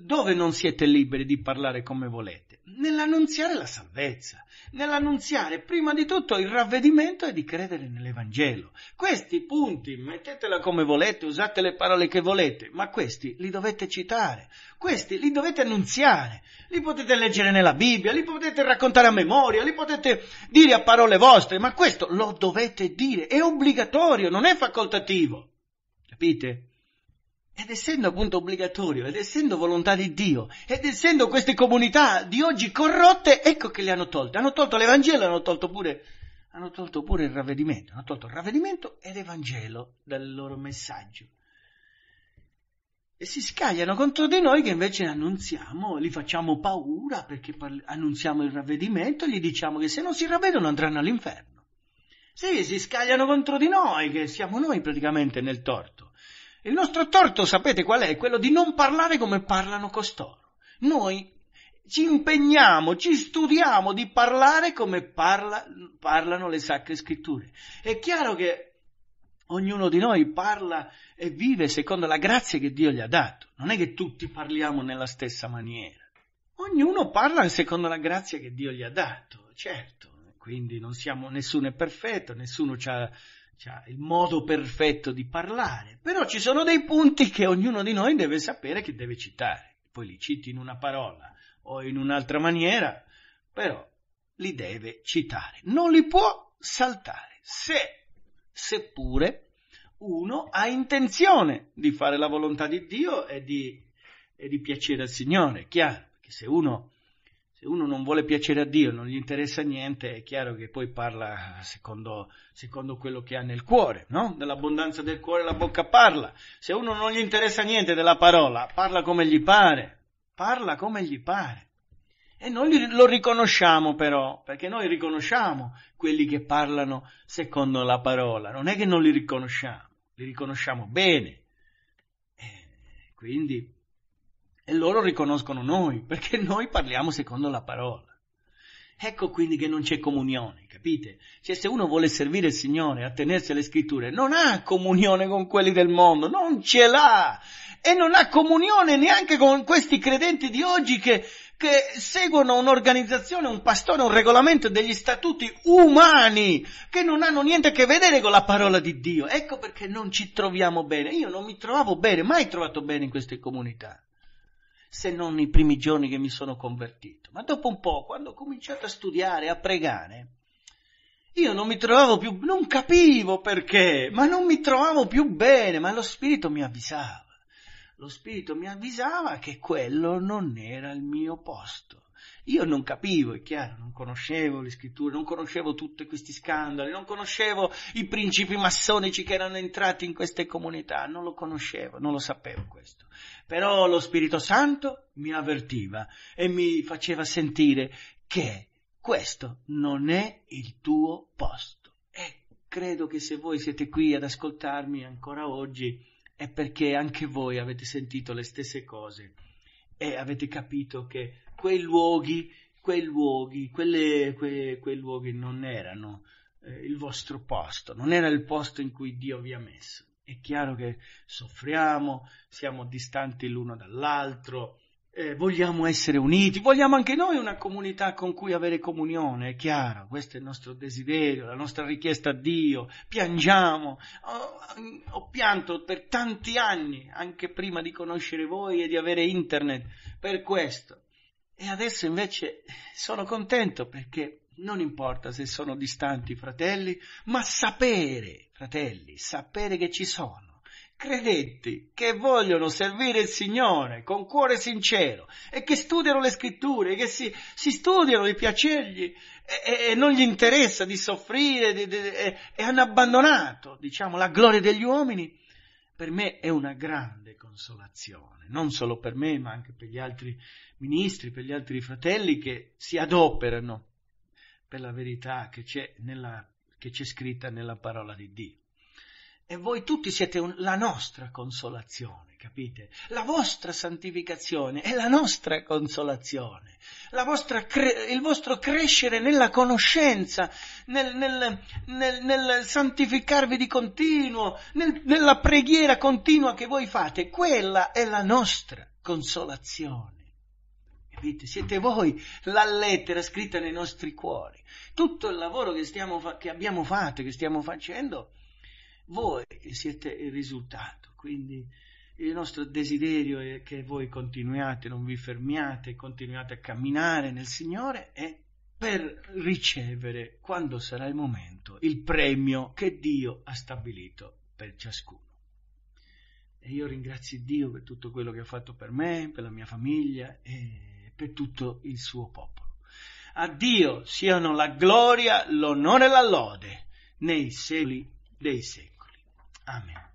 dove non siete liberi di parlare come volete? Nell'annunziare la salvezza, nell'annunziare prima di tutto il ravvedimento e di credere nell'Evangelo. Questi punti, mettetela come volete, usate le parole che volete, ma questi li dovete citare, questi li dovete annunziare, li potete leggere nella Bibbia, li potete raccontare a memoria, li potete dire a parole vostre, ma questo lo dovete dire, è obbligatorio, non è facoltativo. Capite? Ed essendo appunto obbligatorio, ed essendo volontà di Dio, ed essendo queste comunità di oggi corrotte, ecco che le hanno tolte. Hanno tolto l'Evangelo, hanno tolto pure, hanno tolto pure il ravvedimento. Hanno tolto il ravvedimento e l'Evangelo dal loro messaggio. E si scagliano contro di noi che invece annunziamo, li facciamo paura perché parli, annunziamo il ravvedimento e gli diciamo che se non si ravvedono andranno all'inferno. Sì, si scagliano contro di noi, che siamo noi praticamente nel torto. Il nostro torto, sapete qual è? Quello di non parlare come parlano costoro. Noi ci impegniamo, ci studiamo di parlare come parla, parlano le sacre scritture. È chiaro che ognuno di noi parla e vive secondo la grazia che Dio gli ha dato. Non è che tutti parliamo nella stessa maniera. Ognuno parla secondo la grazia che Dio gli ha dato, certo. Quindi non siamo, nessuno è perfetto, nessuno ci ha ha cioè, il modo perfetto di parlare, però ci sono dei punti che ognuno di noi deve sapere che deve citare, poi li citi in una parola o in un'altra maniera, però li deve citare, non li può saltare, se, seppure uno ha intenzione di fare la volontà di Dio e di, e di piacere al Signore, chiaro, perché se uno se uno non vuole piacere a Dio, non gli interessa niente, è chiaro che poi parla secondo, secondo quello che ha nel cuore, no? Dell'abbondanza del cuore la bocca parla. Se uno non gli interessa niente della parola, parla come gli pare, parla come gli pare. E noi lo riconosciamo però, perché noi riconosciamo quelli che parlano secondo la parola, non è che non li riconosciamo, li riconosciamo bene. Eh, quindi e loro riconoscono noi, perché <laughs> noi parliamo secondo la parola. Ecco quindi che non c'è comunione, capite? Cioè se uno vuole servire il Signore, attenersi alle scritture, non ha comunione con quelli del mondo, non ce l'ha! E non ha comunione neanche con questi credenti di oggi che, che seguono un'organizzazione, un pastore, un regolamento degli statuti umani che non hanno niente a che vedere con la parola di Dio. Ecco perché non ci troviamo bene. Io non mi trovavo bene, mai trovato bene in queste comunità se non i primi giorni che mi sono convertito, ma dopo un po', quando ho cominciato a studiare, a pregare, io non mi trovavo più, non capivo perché, ma non mi trovavo più bene, ma lo Spirito mi avvisava, lo Spirito mi avvisava che quello non era il mio posto. Io non capivo, è chiaro, non conoscevo le scritture, non conoscevo tutti questi scandali, non conoscevo i principi massonici che erano entrati in queste comunità, non lo conoscevo, non lo sapevo questo. Però lo Spirito Santo mi avvertiva e mi faceva sentire che questo non è il tuo posto. E credo che se voi siete qui ad ascoltarmi ancora oggi è perché anche voi avete sentito le stesse cose e avete capito che quei luoghi, quei luoghi, quelle, que, quei luoghi non erano eh, il vostro posto, non era il posto in cui Dio vi ha messo. È chiaro che soffriamo, siamo distanti l'uno dall'altro, eh, vogliamo essere uniti, vogliamo anche noi una comunità con cui avere comunione, è chiaro, questo è il nostro desiderio, la nostra richiesta a Dio, piangiamo, ho, ho pianto per tanti anni, anche prima di conoscere voi e di avere internet, per questo. E adesso invece sono contento perché non importa se sono distanti i fratelli, ma sapere, fratelli, sapere che ci sono credenti che vogliono servire il Signore con cuore sincero e che studiano le scritture, che si, si studiano i piacergli e, e, e, non gli interessa di soffrire di, di, e, e hanno abbandonato, diciamo, la gloria degli uomini, per me è una grande consolazione, non solo per me, ma anche per gli altri ministri, per gli altri fratelli che si adoperano per la verità che c'è, nella, che c'è scritta nella parola di Dio. E voi tutti siete un, la nostra consolazione, capite? La vostra santificazione è la nostra consolazione, la vostra cre- il vostro crescere nella conoscenza, nel, nel, nel, nel santificarvi di continuo, nella preghiera continua che voi fate, quella è la nostra consolazione scritte, siete voi la lettera scritta nei nostri cuori. Tutto il lavoro che, fa- che abbiamo fatto, che stiamo facendo, voi siete il risultato. Quindi il nostro desiderio è che voi continuiate, non vi fermiate, continuate a camminare nel Signore e per ricevere, quando sarà il momento, il premio che Dio ha stabilito per ciascuno. E io ringrazio Dio per tutto quello che ha fatto per me, per la mia famiglia e per tutto il suo popolo. A Dio siano la gloria, l'onore e la lode nei secoli dei secoli. Amen.